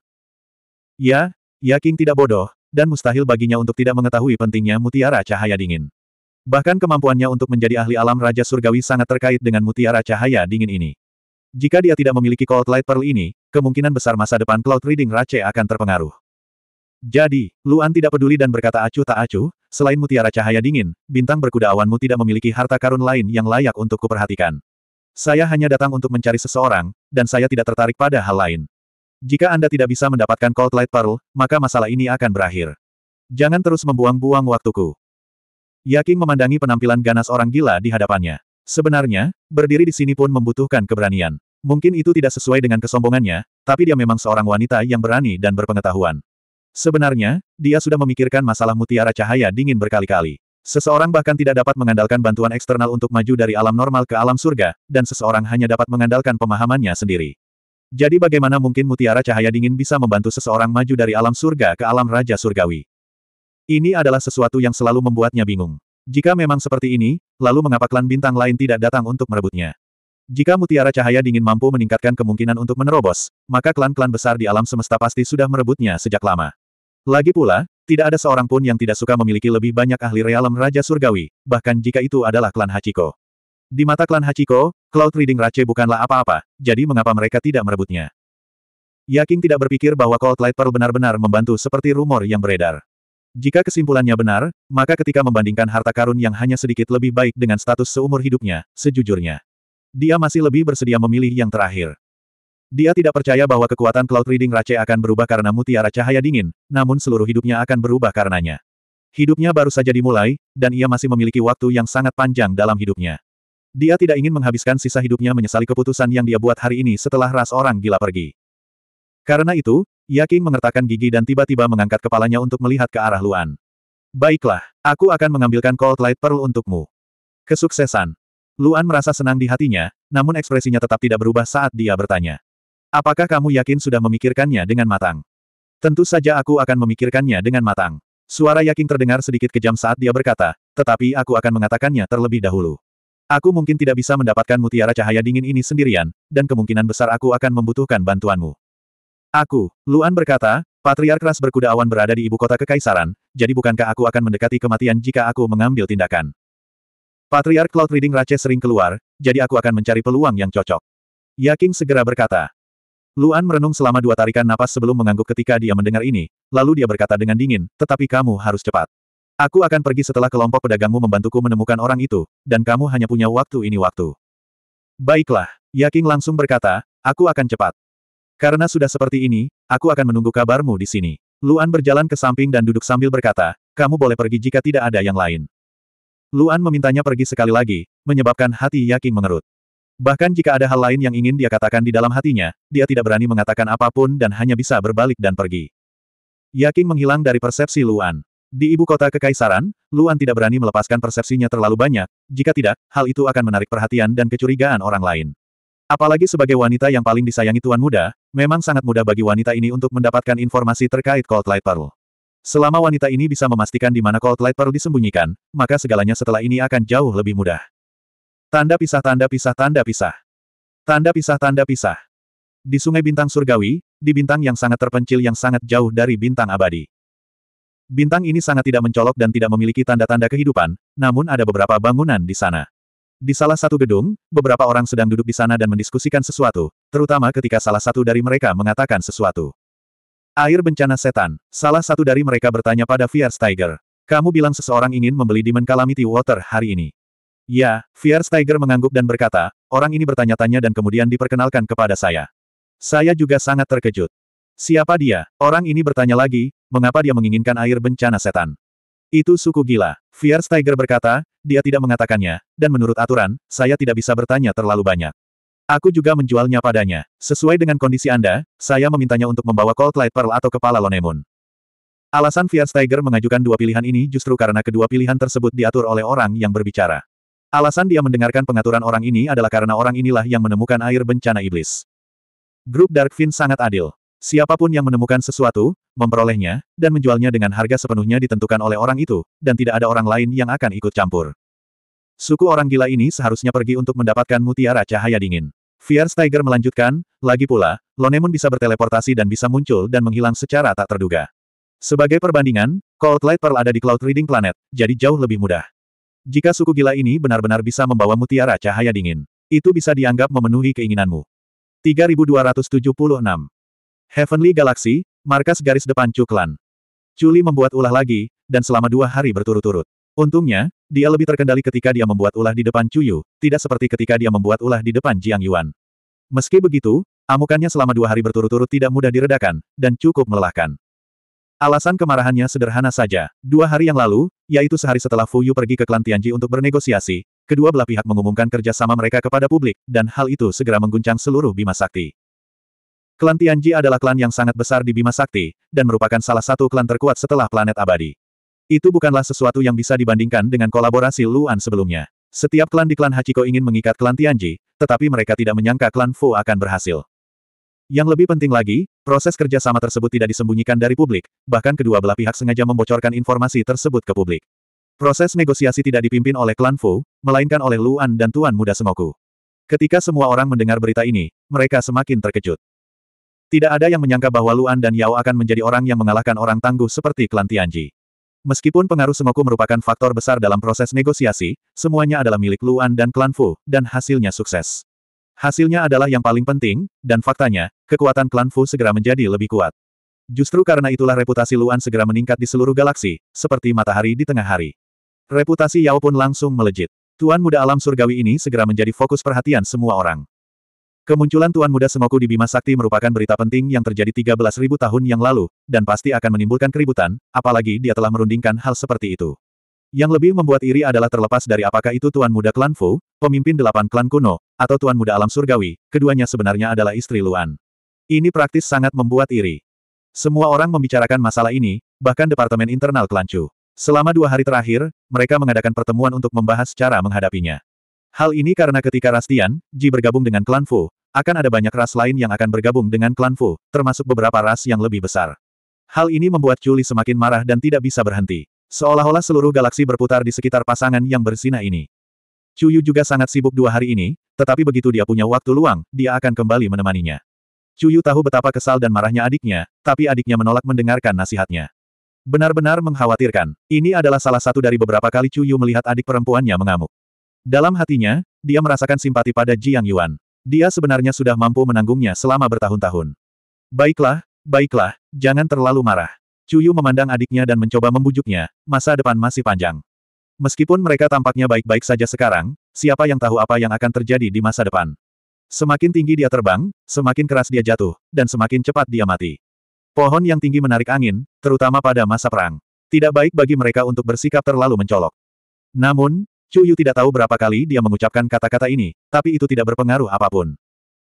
Ya, Yaking tidak bodoh, dan mustahil baginya untuk tidak mengetahui pentingnya mutiara cahaya dingin. Bahkan kemampuannya untuk menjadi ahli alam Raja Surgawi sangat terkait dengan mutiara cahaya dingin ini. Jika dia tidak memiliki Cold Light Pearl ini, kemungkinan besar masa depan Cloud Reading Rache akan terpengaruh. Jadi, Luan tidak peduli dan berkata acuh tak acuh, Selain mutiara cahaya dingin, bintang berkuda awanmu tidak memiliki harta karun lain yang layak untuk kuperhatikan. Saya hanya datang untuk mencari seseorang, dan saya tidak tertarik pada hal lain. Jika Anda tidak bisa mendapatkan Cold Light Pearl, maka masalah ini akan berakhir. Jangan terus membuang-buang waktuku. Yaking memandangi penampilan ganas orang gila di hadapannya. Sebenarnya, berdiri di sini pun membutuhkan keberanian. Mungkin itu tidak sesuai dengan kesombongannya, tapi dia memang seorang wanita yang berani dan berpengetahuan. Sebenarnya, dia sudah memikirkan masalah mutiara cahaya dingin berkali-kali. Seseorang bahkan tidak dapat mengandalkan bantuan eksternal untuk maju dari alam normal ke alam surga, dan seseorang hanya dapat mengandalkan pemahamannya sendiri. Jadi bagaimana mungkin mutiara cahaya dingin bisa membantu seseorang maju dari alam surga ke alam raja surgawi? Ini adalah sesuatu yang selalu membuatnya bingung. Jika memang seperti ini, lalu mengapa klan bintang lain tidak datang untuk merebutnya? Jika mutiara cahaya dingin mampu meningkatkan kemungkinan untuk menerobos, maka klan-klan besar di alam semesta pasti sudah merebutnya sejak lama. Lagi pula, tidak ada seorang pun yang tidak suka memiliki lebih banyak ahli realem Raja Surgawi, bahkan jika itu adalah klan Hachiko. Di mata klan Hachiko, Cloud Reading Rache bukanlah apa-apa, jadi mengapa mereka tidak merebutnya? Yaking tidak berpikir bahwa Cold Light Pearl benar-benar membantu seperti rumor yang beredar. Jika kesimpulannya benar, maka ketika membandingkan harta karun yang hanya sedikit lebih baik dengan status seumur hidupnya, sejujurnya. Dia masih lebih bersedia memilih yang terakhir. Dia tidak percaya bahwa kekuatan Cloud Reading Rache akan berubah karena mutiara cahaya dingin, namun seluruh hidupnya akan berubah karenanya. Hidupnya baru saja dimulai, dan ia masih memiliki waktu yang sangat panjang dalam hidupnya. Dia tidak ingin menghabiskan sisa hidupnya menyesali keputusan yang dia buat hari ini setelah ras orang gila pergi. Karena itu, Yaking mengertakkan gigi dan tiba-tiba mengangkat kepalanya untuk melihat ke arah Luan. Baiklah, aku akan mengambilkan Cold Light Pearl untukmu. Kesuksesan. Luan merasa senang di hatinya, namun ekspresinya tetap tidak berubah saat dia bertanya. Apakah kamu yakin sudah memikirkannya dengan matang? Tentu saja aku akan memikirkannya dengan matang. Suara Yakin terdengar sedikit kejam saat dia berkata, tetapi aku akan mengatakannya terlebih dahulu. Aku mungkin tidak bisa mendapatkan mutiara cahaya dingin ini sendirian, dan kemungkinan besar aku akan membutuhkan bantuanmu. Aku, Luan berkata, Patriark Ras berkuda awan berada di ibu kota kekaisaran, jadi bukankah aku akan mendekati kematian jika aku mengambil tindakan? Patriark Cloud Reading Rache sering keluar, jadi aku akan mencari peluang yang cocok. Yaking segera berkata, Luan merenung selama dua tarikan napas sebelum mengangguk ketika dia mendengar ini, lalu dia berkata dengan dingin, tetapi kamu harus cepat. Aku akan pergi setelah kelompok pedagangmu membantuku menemukan orang itu, dan kamu hanya punya waktu ini waktu. Baiklah, Yaking langsung berkata, aku akan cepat. Karena sudah seperti ini, aku akan menunggu kabarmu di sini. Luan berjalan ke samping dan duduk sambil berkata, kamu boleh pergi jika tidak ada yang lain. Luan memintanya pergi sekali lagi, menyebabkan hati Yaking mengerut. Bahkan jika ada hal lain yang ingin dia katakan di dalam hatinya, dia tidak berani mengatakan apapun dan hanya bisa berbalik dan pergi. Yaking menghilang dari persepsi Luan. Di ibu kota kekaisaran, Luan tidak berani melepaskan persepsinya terlalu banyak, jika tidak, hal itu akan menarik perhatian dan kecurigaan orang lain. Apalagi sebagai wanita yang paling disayangi tuan muda, memang sangat mudah bagi wanita ini untuk mendapatkan informasi terkait Cold Light Pearl. Selama wanita ini bisa memastikan di mana Cold Light Pearl disembunyikan, maka segalanya setelah ini akan jauh lebih mudah. Tanda pisah tanda pisah tanda pisah. Tanda pisah tanda pisah. Di sungai bintang surgawi, di bintang yang sangat terpencil yang sangat jauh dari bintang abadi. Bintang ini sangat tidak mencolok dan tidak memiliki tanda-tanda kehidupan, namun ada beberapa bangunan di sana. Di salah satu gedung, beberapa orang sedang duduk di sana dan mendiskusikan sesuatu, terutama ketika salah satu dari mereka mengatakan sesuatu. Air bencana setan, salah satu dari mereka bertanya pada Fierce Tiger. Kamu bilang seseorang ingin membeli Demon Calamity Water hari ini. Ya, Tiger mengangguk dan berkata, orang ini bertanya-tanya dan kemudian diperkenalkan kepada saya. Saya juga sangat terkejut. Siapa dia? Orang ini bertanya lagi, mengapa dia menginginkan air bencana setan? Itu suku gila. Tiger berkata, dia tidak mengatakannya, dan menurut aturan, saya tidak bisa bertanya terlalu banyak. Aku juga menjualnya padanya. Sesuai dengan kondisi Anda, saya memintanya untuk membawa Cold Light Pearl atau kepala Lonemun. Alasan Tiger mengajukan dua pilihan ini justru karena kedua pilihan tersebut diatur oleh orang yang berbicara. Alasan dia mendengarkan pengaturan orang ini adalah karena orang inilah yang menemukan air bencana iblis. Grup Darkfin sangat adil. Siapapun yang menemukan sesuatu, memperolehnya, dan menjualnya dengan harga sepenuhnya ditentukan oleh orang itu, dan tidak ada orang lain yang akan ikut campur. Suku orang gila ini seharusnya pergi untuk mendapatkan mutiara cahaya dingin. Fierce Tiger melanjutkan, lagi pula, Lonemon bisa berteleportasi dan bisa muncul dan menghilang secara tak terduga. Sebagai perbandingan, Cold Light Pearl ada di Cloud Reading Planet, jadi jauh lebih mudah. Jika suku gila ini benar-benar bisa membawa mutiara cahaya dingin, itu bisa dianggap memenuhi keinginanmu. 3276. Heavenly Galaxy, markas garis depan Cuklan. Chuli membuat ulah lagi, dan selama dua hari berturut-turut. Untungnya, dia lebih terkendali ketika dia membuat ulah di depan Cuyu, tidak seperti ketika dia membuat ulah di depan Jiang Yuan. Meski begitu, amukannya selama dua hari berturut-turut tidak mudah diredakan, dan cukup melelahkan. Alasan kemarahannya sederhana saja. Dua hari yang lalu, yaitu sehari setelah Fu Yu pergi ke klan Tianji untuk bernegosiasi, kedua belah pihak mengumumkan kerjasama mereka kepada publik, dan hal itu segera mengguncang seluruh Bima Sakti. Klan Tianji adalah klan yang sangat besar di Bima Sakti, dan merupakan salah satu klan terkuat setelah planet abadi. Itu bukanlah sesuatu yang bisa dibandingkan dengan kolaborasi Luan sebelumnya. Setiap klan di klan Hachiko ingin mengikat klan Tianji, tetapi mereka tidak menyangka klan Fu akan berhasil. Yang lebih penting lagi, proses kerjasama tersebut tidak disembunyikan dari publik, bahkan kedua belah pihak sengaja membocorkan informasi tersebut ke publik. Proses negosiasi tidak dipimpin oleh klan Fu, melainkan oleh Luan dan Tuan Muda Semoku. Ketika semua orang mendengar berita ini, mereka semakin terkejut. Tidak ada yang menyangka bahwa Luan dan Yao akan menjadi orang yang mengalahkan orang tangguh seperti klan Tianji. Meskipun pengaruh Semoku merupakan faktor besar dalam proses negosiasi, semuanya adalah milik Luan dan klan Fu, dan hasilnya sukses. Hasilnya adalah yang paling penting, dan faktanya, kekuatan klan Fu segera menjadi lebih kuat. Justru karena itulah reputasi Luan segera meningkat di seluruh galaksi, seperti matahari di tengah hari. Reputasi Yao pun langsung melejit. Tuan muda alam surgawi ini segera menjadi fokus perhatian semua orang. Kemunculan Tuan Muda Semoku di Bima Sakti merupakan berita penting yang terjadi 13.000 tahun yang lalu, dan pasti akan menimbulkan keributan, apalagi dia telah merundingkan hal seperti itu. Yang lebih membuat iri adalah terlepas dari apakah itu Tuan Muda Klan Fu, pemimpin delapan klan kuno, atau Tuan Muda Alam Surgawi, keduanya sebenarnya adalah istri Luan. Ini praktis sangat membuat iri. Semua orang membicarakan masalah ini, bahkan Departemen Internal Klan Chu. Selama dua hari terakhir, mereka mengadakan pertemuan untuk membahas cara menghadapinya. Hal ini karena ketika Rastian, Ji bergabung dengan Klan Fu, akan ada banyak ras lain yang akan bergabung dengan Klan Fu, termasuk beberapa ras yang lebih besar. Hal ini membuat Chuli semakin marah dan tidak bisa berhenti. Seolah-olah seluruh galaksi berputar di sekitar pasangan yang bersina ini. Cuyu juga sangat sibuk dua hari ini, tetapi begitu dia punya waktu luang, dia akan kembali menemaninya. Cuyu tahu betapa kesal dan marahnya adiknya, tapi adiknya menolak mendengarkan nasihatnya. Benar-benar mengkhawatirkan, ini adalah salah satu dari beberapa kali Cuyu melihat adik perempuannya mengamuk. Dalam hatinya, dia merasakan simpati pada Jiang Yuan. Dia sebenarnya sudah mampu menanggungnya selama bertahun-tahun. Baiklah, baiklah, jangan terlalu marah. Cuyu memandang adiknya dan mencoba membujuknya, masa depan masih panjang. Meskipun mereka tampaknya baik-baik saja sekarang, siapa yang tahu apa yang akan terjadi di masa depan. Semakin tinggi dia terbang, semakin keras dia jatuh, dan semakin cepat dia mati. Pohon yang tinggi menarik angin, terutama pada masa perang. Tidak baik bagi mereka untuk bersikap terlalu mencolok. Namun, Cuyu tidak tahu berapa kali dia mengucapkan kata-kata ini, tapi itu tidak berpengaruh apapun.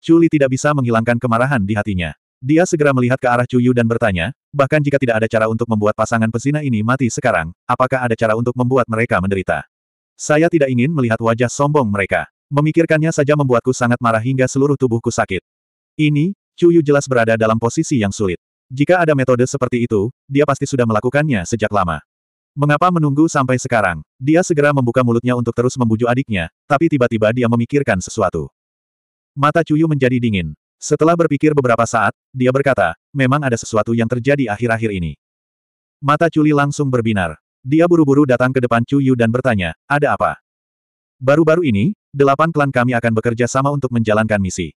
Chuli tidak bisa menghilangkan kemarahan di hatinya. Dia segera melihat ke arah Cuyu dan bertanya, bahkan jika tidak ada cara untuk membuat pasangan pesina ini mati sekarang, apakah ada cara untuk membuat mereka menderita? Saya tidak ingin melihat wajah sombong mereka. Memikirkannya saja membuatku sangat marah hingga seluruh tubuhku sakit. Ini, Cuyu jelas berada dalam posisi yang sulit. Jika ada metode seperti itu, dia pasti sudah melakukannya sejak lama. Mengapa menunggu sampai sekarang? Dia segera membuka mulutnya untuk terus membujuk adiknya, tapi tiba-tiba dia memikirkan sesuatu. Mata Cuyu menjadi dingin. Setelah berpikir beberapa saat, dia berkata, memang ada sesuatu yang terjadi akhir-akhir ini. Mata Culi langsung berbinar. Dia buru-buru datang ke depan Cuyu dan bertanya, ada apa? Baru-baru ini, delapan klan kami akan bekerja sama untuk menjalankan misi.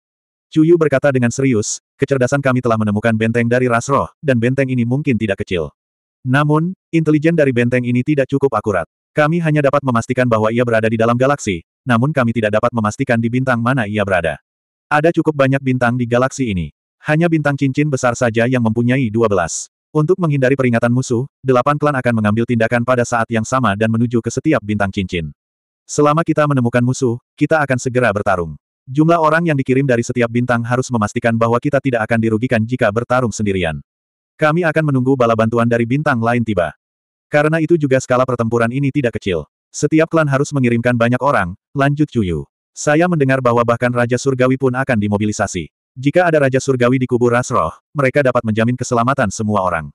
Cuyu berkata dengan serius, kecerdasan kami telah menemukan benteng dari ras roh, dan benteng ini mungkin tidak kecil. Namun, intelijen dari benteng ini tidak cukup akurat. Kami hanya dapat memastikan bahwa ia berada di dalam galaksi, namun kami tidak dapat memastikan di bintang mana ia berada. Ada cukup banyak bintang di galaksi ini. Hanya bintang cincin besar saja yang mempunyai 12. Untuk menghindari peringatan musuh, delapan klan akan mengambil tindakan pada saat yang sama dan menuju ke setiap bintang cincin. Selama kita menemukan musuh, kita akan segera bertarung. Jumlah orang yang dikirim dari setiap bintang harus memastikan bahwa kita tidak akan dirugikan jika bertarung sendirian. Kami akan menunggu bala bantuan dari bintang lain tiba. Karena itu juga skala pertempuran ini tidak kecil. Setiap klan harus mengirimkan banyak orang, lanjut Cuyu. Saya mendengar bahwa bahkan Raja Surgawi pun akan dimobilisasi. Jika ada Raja Surgawi di kubur Rasroh, mereka dapat menjamin keselamatan semua orang.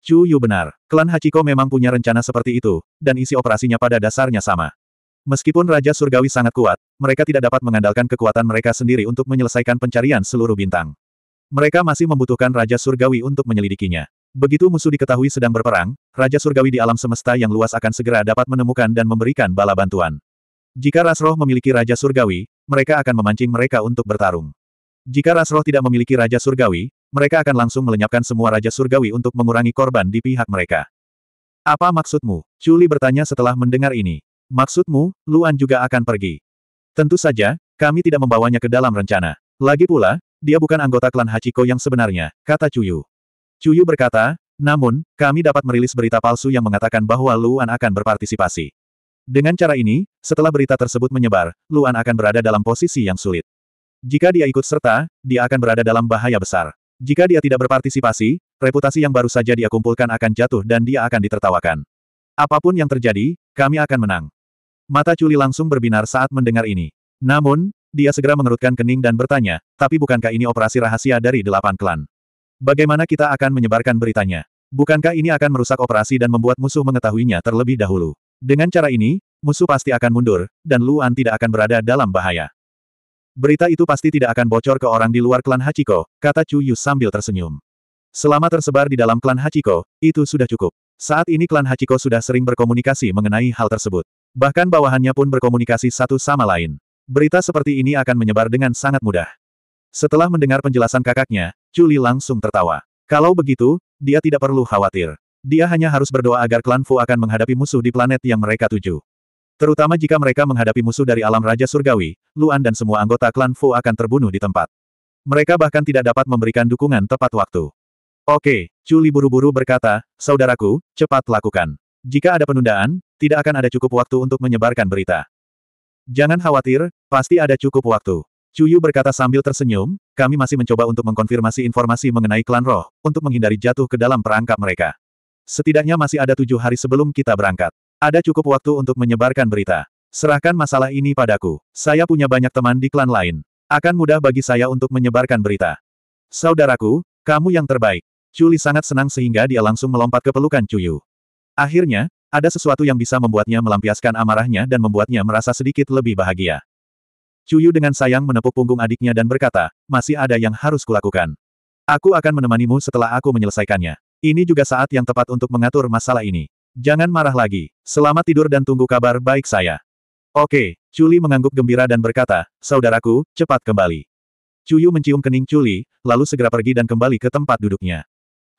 Chu Yu benar, klan Hachiko memang punya rencana seperti itu, dan isi operasinya pada dasarnya sama. Meskipun Raja Surgawi sangat kuat, mereka tidak dapat mengandalkan kekuatan mereka sendiri untuk menyelesaikan pencarian seluruh bintang. Mereka masih membutuhkan Raja Surgawi untuk menyelidikinya. Begitu musuh diketahui sedang berperang, Raja Surgawi di alam semesta yang luas akan segera dapat menemukan dan memberikan bala bantuan. Jika ras roh memiliki Raja Surgawi, mereka akan memancing mereka untuk bertarung. Jika ras roh tidak memiliki Raja Surgawi, mereka akan langsung melenyapkan semua Raja Surgawi untuk mengurangi korban di pihak mereka. Apa maksudmu? Chuli bertanya setelah mendengar ini. Maksudmu, Luan juga akan pergi. Tentu saja, kami tidak membawanya ke dalam rencana. Lagi pula, dia bukan anggota klan Hachiko yang sebenarnya, kata Chuyu. Chuyu berkata, namun, kami dapat merilis berita palsu yang mengatakan bahwa Luan akan berpartisipasi. Dengan cara ini, setelah berita tersebut menyebar, Luan akan berada dalam posisi yang sulit. Jika dia ikut serta, dia akan berada dalam bahaya besar. Jika dia tidak berpartisipasi, reputasi yang baru saja dia kumpulkan akan jatuh dan dia akan ditertawakan. Apapun yang terjadi, kami akan menang. Mata Culi langsung berbinar saat mendengar ini. Namun, dia segera mengerutkan kening dan bertanya, tapi bukankah ini operasi rahasia dari delapan klan? Bagaimana kita akan menyebarkan beritanya? Bukankah ini akan merusak operasi dan membuat musuh mengetahuinya terlebih dahulu? Dengan cara ini, musuh pasti akan mundur, dan Luan tidak akan berada dalam bahaya. Berita itu pasti tidak akan bocor ke orang di luar klan Hachiko, kata Chu Yu sambil tersenyum. Selama tersebar di dalam klan Hachiko, itu sudah cukup. Saat ini klan Hachiko sudah sering berkomunikasi mengenai hal tersebut. Bahkan bawahannya pun berkomunikasi satu sama lain. Berita seperti ini akan menyebar dengan sangat mudah. Setelah mendengar penjelasan kakaknya, Chu Li langsung tertawa. Kalau begitu, dia tidak perlu khawatir. Dia hanya harus berdoa agar klan Fu akan menghadapi musuh di planet yang mereka tuju. Terutama jika mereka menghadapi musuh dari alam Raja Surgawi, Luan dan semua anggota klan Fu akan terbunuh di tempat. Mereka bahkan tidak dapat memberikan dukungan tepat waktu. Oke, Culi buru-buru berkata, saudaraku, cepat lakukan. Jika ada penundaan, tidak akan ada cukup waktu untuk menyebarkan berita. Jangan khawatir, pasti ada cukup waktu. Cuyu berkata sambil tersenyum, kami masih mencoba untuk mengkonfirmasi informasi mengenai klan roh, untuk menghindari jatuh ke dalam perangkap mereka. Setidaknya masih ada tujuh hari sebelum kita berangkat. Ada cukup waktu untuk menyebarkan berita. Serahkan masalah ini padaku. Saya punya banyak teman di klan lain. Akan mudah bagi saya untuk menyebarkan berita. Saudaraku, kamu yang terbaik. Chuli sangat senang sehingga dia langsung melompat ke pelukan Chuyu. Akhirnya, ada sesuatu yang bisa membuatnya melampiaskan amarahnya dan membuatnya merasa sedikit lebih bahagia. Chuyu dengan sayang menepuk punggung adiknya dan berkata, masih ada yang harus kulakukan. Aku akan menemanimu setelah aku menyelesaikannya. Ini juga saat yang tepat untuk mengatur masalah ini. Jangan marah lagi. Selamat tidur dan tunggu kabar baik saya. Oke, Culi mengangguk gembira dan berkata, Saudaraku, cepat kembali. Cuyu mencium kening Culi, lalu segera pergi dan kembali ke tempat duduknya.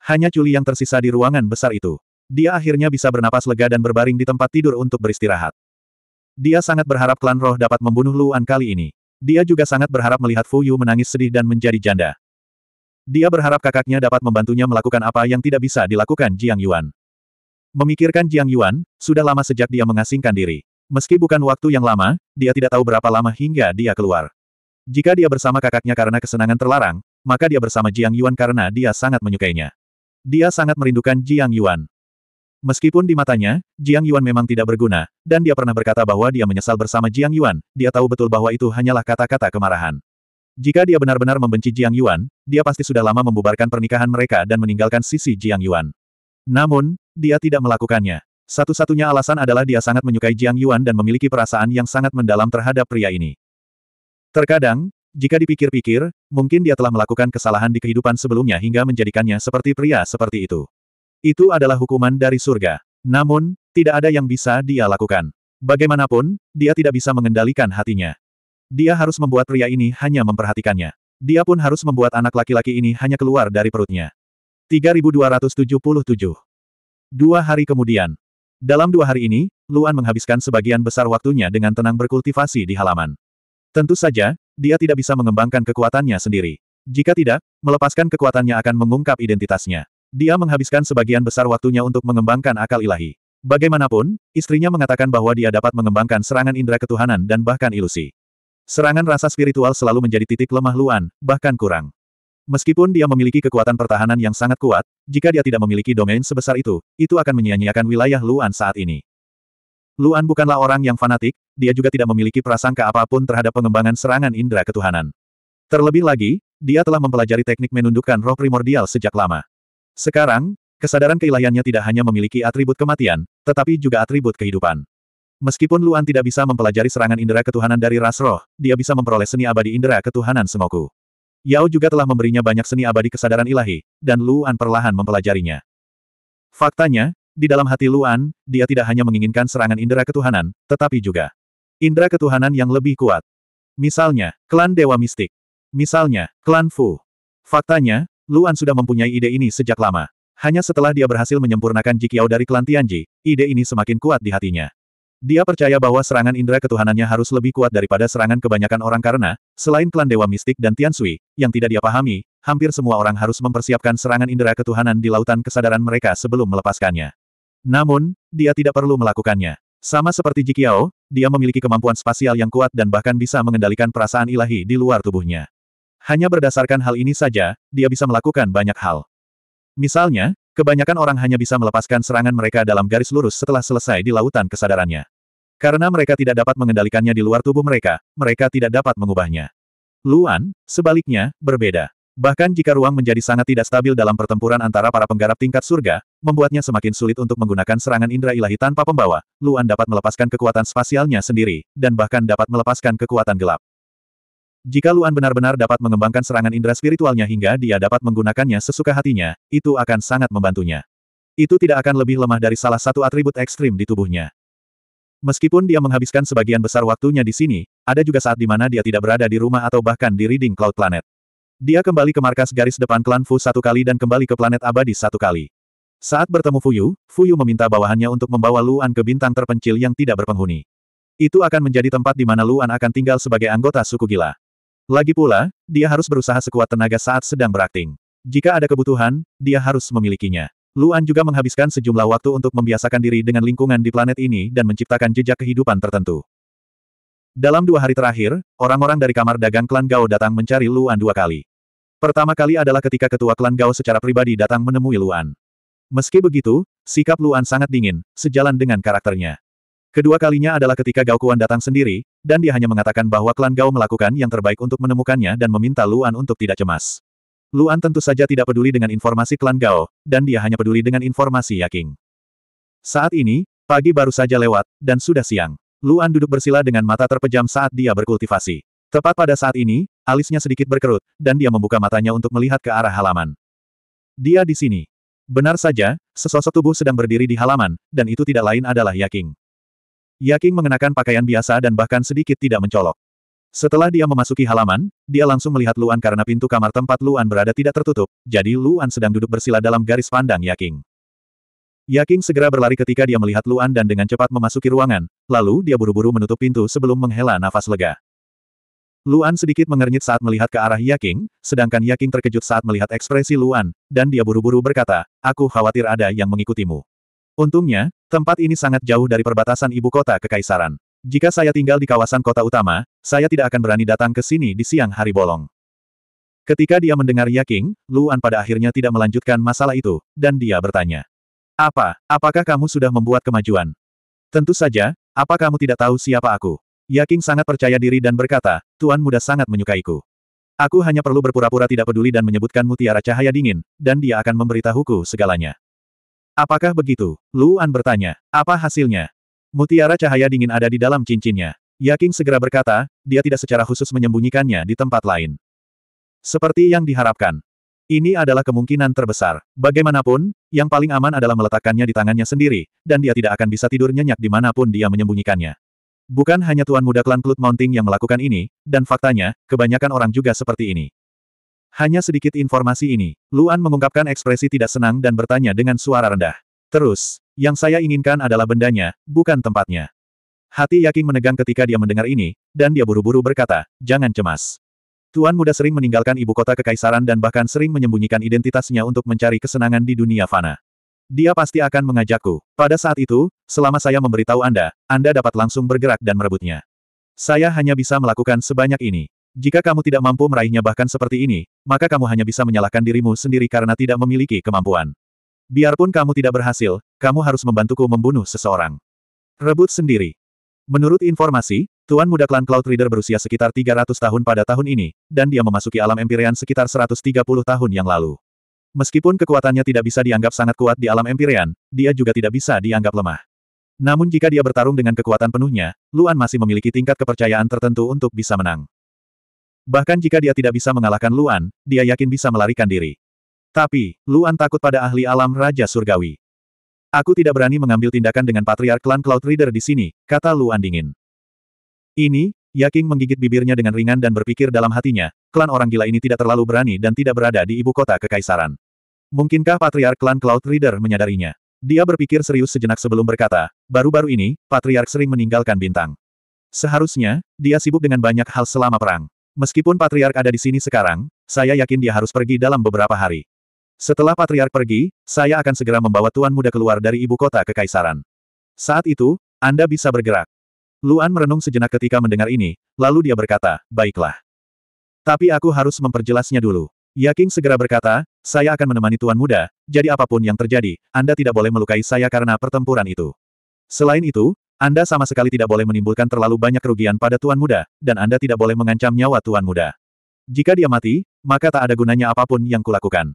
Hanya Culi yang tersisa di ruangan besar itu. Dia akhirnya bisa bernapas lega dan berbaring di tempat tidur untuk beristirahat. Dia sangat berharap klan roh dapat membunuh Luan kali ini. Dia juga sangat berharap melihat Fuyu menangis sedih dan menjadi janda. Dia berharap kakaknya dapat membantunya melakukan apa yang tidak bisa dilakukan Jiang Yuan. Memikirkan Jiang Yuan, sudah lama sejak dia mengasingkan diri. Meski bukan waktu yang lama, dia tidak tahu berapa lama hingga dia keluar. Jika dia bersama kakaknya karena kesenangan terlarang, maka dia bersama Jiang Yuan karena dia sangat menyukainya. Dia sangat merindukan Jiang Yuan. Meskipun di matanya, Jiang Yuan memang tidak berguna, dan dia pernah berkata bahwa dia menyesal bersama Jiang Yuan, dia tahu betul bahwa itu hanyalah kata-kata kemarahan. Jika dia benar-benar membenci Jiang Yuan, dia pasti sudah lama membubarkan pernikahan mereka dan meninggalkan sisi Jiang Yuan. Namun, dia tidak melakukannya. Satu-satunya alasan adalah dia sangat menyukai Jiang Yuan dan memiliki perasaan yang sangat mendalam terhadap pria ini. Terkadang, jika dipikir-pikir, mungkin dia telah melakukan kesalahan di kehidupan sebelumnya hingga menjadikannya seperti pria seperti itu. Itu adalah hukuman dari surga. Namun, tidak ada yang bisa dia lakukan. Bagaimanapun, dia tidak bisa mengendalikan hatinya. Dia harus membuat pria ini hanya memperhatikannya. Dia pun harus membuat anak laki-laki ini hanya keluar dari perutnya. 3277 Dua hari kemudian. Dalam dua hari ini, Luan menghabiskan sebagian besar waktunya dengan tenang berkultivasi di halaman. Tentu saja, dia tidak bisa mengembangkan kekuatannya sendiri. Jika tidak, melepaskan kekuatannya akan mengungkap identitasnya. Dia menghabiskan sebagian besar waktunya untuk mengembangkan akal ilahi. Bagaimanapun, istrinya mengatakan bahwa dia dapat mengembangkan serangan indera ketuhanan dan bahkan ilusi. Serangan rasa spiritual selalu menjadi titik lemah Luan, bahkan kurang. Meskipun dia memiliki kekuatan pertahanan yang sangat kuat, jika dia tidak memiliki domain sebesar itu, itu akan menyia-nyiakan wilayah Luan saat ini. Luan bukanlah orang yang fanatik, dia juga tidak memiliki prasangka apapun terhadap pengembangan serangan indera ketuhanan. Terlebih lagi, dia telah mempelajari teknik menundukkan roh primordial sejak lama. Sekarang, kesadaran keilahiannya tidak hanya memiliki atribut kematian, tetapi juga atribut kehidupan. Meskipun Luan tidak bisa mempelajari serangan indera ketuhanan dari ras roh, dia bisa memperoleh seni abadi indera ketuhanan Sengoku. Yao juga telah memberinya banyak seni abadi kesadaran ilahi, dan Luan perlahan mempelajarinya. Faktanya, di dalam hati Luan, dia tidak hanya menginginkan serangan indera ketuhanan, tetapi juga indera ketuhanan yang lebih kuat. Misalnya, klan Dewa Mistik. Misalnya, klan Fu. Faktanya, Luan sudah mempunyai ide ini sejak lama. Hanya setelah dia berhasil menyempurnakan Jikiao dari klan Tianji, ide ini semakin kuat di hatinya. Dia percaya bahwa serangan indera ketuhanannya harus lebih kuat daripada serangan kebanyakan orang karena, selain klan Dewa Mistik dan Tiansui, yang tidak dia pahami, hampir semua orang harus mempersiapkan serangan indera ketuhanan di lautan kesadaran mereka sebelum melepaskannya. Namun, dia tidak perlu melakukannya. Sama seperti Jikiao, dia memiliki kemampuan spasial yang kuat dan bahkan bisa mengendalikan perasaan ilahi di luar tubuhnya. Hanya berdasarkan hal ini saja, dia bisa melakukan banyak hal. Misalnya, Kebanyakan orang hanya bisa melepaskan serangan mereka dalam garis lurus setelah selesai di lautan kesadarannya. Karena mereka tidak dapat mengendalikannya di luar tubuh mereka, mereka tidak dapat mengubahnya. Luan, sebaliknya, berbeda. Bahkan jika ruang menjadi sangat tidak stabil dalam pertempuran antara para penggarap tingkat surga, membuatnya semakin sulit untuk menggunakan serangan indera ilahi tanpa pembawa, Luan dapat melepaskan kekuatan spasialnya sendiri, dan bahkan dapat melepaskan kekuatan gelap. Jika Luan benar-benar dapat mengembangkan serangan indera spiritualnya hingga dia dapat menggunakannya sesuka hatinya, itu akan sangat membantunya. Itu tidak akan lebih lemah dari salah satu atribut ekstrim di tubuhnya. Meskipun dia menghabiskan sebagian besar waktunya di sini, ada juga saat di mana dia tidak berada di rumah atau bahkan di Reading Cloud Planet. Dia kembali ke markas garis depan klan Fu satu kali dan kembali ke planet abadi satu kali. Saat bertemu Fuyu, Fuyu meminta bawahannya untuk membawa Luan ke bintang terpencil yang tidak berpenghuni. Itu akan menjadi tempat di mana Luan akan tinggal sebagai anggota suku gila. Lagi pula, dia harus berusaha sekuat tenaga saat sedang berakting. Jika ada kebutuhan, dia harus memilikinya. Luan juga menghabiskan sejumlah waktu untuk membiasakan diri dengan lingkungan di planet ini dan menciptakan jejak kehidupan tertentu. Dalam dua hari terakhir, orang-orang dari kamar dagang klan Gao datang mencari Luan dua kali. Pertama kali adalah ketika ketua klan Gao secara pribadi datang menemui Luan. Meski begitu, sikap Luan sangat dingin, sejalan dengan karakternya. Kedua kalinya adalah ketika Gao Kuan datang sendiri, dan dia hanya mengatakan bahwa klan Gao melakukan yang terbaik untuk menemukannya dan meminta Luan untuk tidak cemas. Luan tentu saja tidak peduli dengan informasi klan Gao, dan dia hanya peduli dengan informasi Yaking. Saat ini, pagi baru saja lewat, dan sudah siang. Luan duduk bersila dengan mata terpejam saat dia berkultivasi. Tepat pada saat ini, alisnya sedikit berkerut, dan dia membuka matanya untuk melihat ke arah halaman. Dia di sini. Benar saja, sesosok tubuh sedang berdiri di halaman, dan itu tidak lain adalah Yaking. Yaking mengenakan pakaian biasa dan bahkan sedikit tidak mencolok. Setelah dia memasuki halaman, dia langsung melihat Luan karena pintu kamar tempat Luan berada tidak tertutup, jadi Luan sedang duduk bersila dalam garis pandang Yaking. Yaking segera berlari ketika dia melihat Luan dan dengan cepat memasuki ruangan, lalu dia buru-buru menutup pintu sebelum menghela nafas lega. Luan sedikit mengernyit saat melihat ke arah Yaking, sedangkan Yaking terkejut saat melihat ekspresi Luan, dan dia buru-buru berkata, aku khawatir ada yang mengikutimu. Untungnya, tempat ini sangat jauh dari perbatasan ibu kota kekaisaran. Jika saya tinggal di kawasan kota utama, saya tidak akan berani datang ke sini di siang hari bolong. Ketika dia mendengar Yaking, Luan pada akhirnya tidak melanjutkan masalah itu, dan dia bertanya. Apa, apakah kamu sudah membuat kemajuan? Tentu saja, apa kamu tidak tahu siapa aku? Yaking sangat percaya diri dan berkata, Tuan muda sangat menyukaiku. Aku hanya perlu berpura-pura tidak peduli dan menyebutkan mutiara cahaya dingin, dan dia akan memberitahuku segalanya. Apakah begitu? Luan bertanya. Apa hasilnya? Mutiara cahaya dingin ada di dalam cincinnya. Yaking segera berkata, dia tidak secara khusus menyembunyikannya di tempat lain. Seperti yang diharapkan. Ini adalah kemungkinan terbesar. Bagaimanapun, yang paling aman adalah meletakkannya di tangannya sendiri, dan dia tidak akan bisa tidur nyenyak dimanapun dia menyembunyikannya. Bukan hanya Tuan Muda Klan Cloud Mounting yang melakukan ini, dan faktanya, kebanyakan orang juga seperti ini. Hanya sedikit informasi ini, Luan mengungkapkan ekspresi tidak senang dan bertanya dengan suara rendah. Terus, yang saya inginkan adalah bendanya, bukan tempatnya. Hati Yaking menegang ketika dia mendengar ini, dan dia buru-buru berkata, jangan cemas. Tuan muda sering meninggalkan ibu kota kekaisaran dan bahkan sering menyembunyikan identitasnya untuk mencari kesenangan di dunia fana. Dia pasti akan mengajakku. Pada saat itu, selama saya memberitahu Anda, Anda dapat langsung bergerak dan merebutnya. Saya hanya bisa melakukan sebanyak ini. Jika kamu tidak mampu meraihnya bahkan seperti ini, maka kamu hanya bisa menyalahkan dirimu sendiri karena tidak memiliki kemampuan. Biarpun kamu tidak berhasil, kamu harus membantuku membunuh seseorang. Rebut sendiri. Menurut informasi, Tuan Muda Klan Cloud Reader berusia sekitar 300 tahun pada tahun ini, dan dia memasuki alam Empyrean sekitar 130 tahun yang lalu. Meskipun kekuatannya tidak bisa dianggap sangat kuat di alam Empyrean, dia juga tidak bisa dianggap lemah. Namun jika dia bertarung dengan kekuatan penuhnya, Luan masih memiliki tingkat kepercayaan tertentu untuk bisa menang. Bahkan jika dia tidak bisa mengalahkan Luan, dia yakin bisa melarikan diri. Tapi, Luan takut pada ahli alam Raja Surgawi. Aku tidak berani mengambil tindakan dengan patriark klan Cloud Reader di sini, kata Luan dingin. Ini, Yaking menggigit bibirnya dengan ringan dan berpikir dalam hatinya, klan orang gila ini tidak terlalu berani dan tidak berada di ibu kota kekaisaran. Mungkinkah patriark klan Cloud Reader menyadarinya? Dia berpikir serius sejenak sebelum berkata, baru-baru ini, patriark sering meninggalkan bintang. Seharusnya, dia sibuk dengan banyak hal selama perang. Meskipun patriark ada di sini sekarang, saya yakin dia harus pergi dalam beberapa hari. Setelah patriark pergi, saya akan segera membawa tuan muda keluar dari ibu kota kekaisaran. Saat itu, Anda bisa bergerak. Luan merenung sejenak ketika mendengar ini, lalu dia berkata, baiklah. Tapi aku harus memperjelasnya dulu. Yaking segera berkata, saya akan menemani tuan muda, jadi apapun yang terjadi, Anda tidak boleh melukai saya karena pertempuran itu. Selain itu, Anda sama sekali tidak boleh menimbulkan terlalu banyak kerugian pada tuan muda, dan Anda tidak boleh mengancam nyawa tuan muda. Jika dia mati, maka tak ada gunanya apapun yang kulakukan.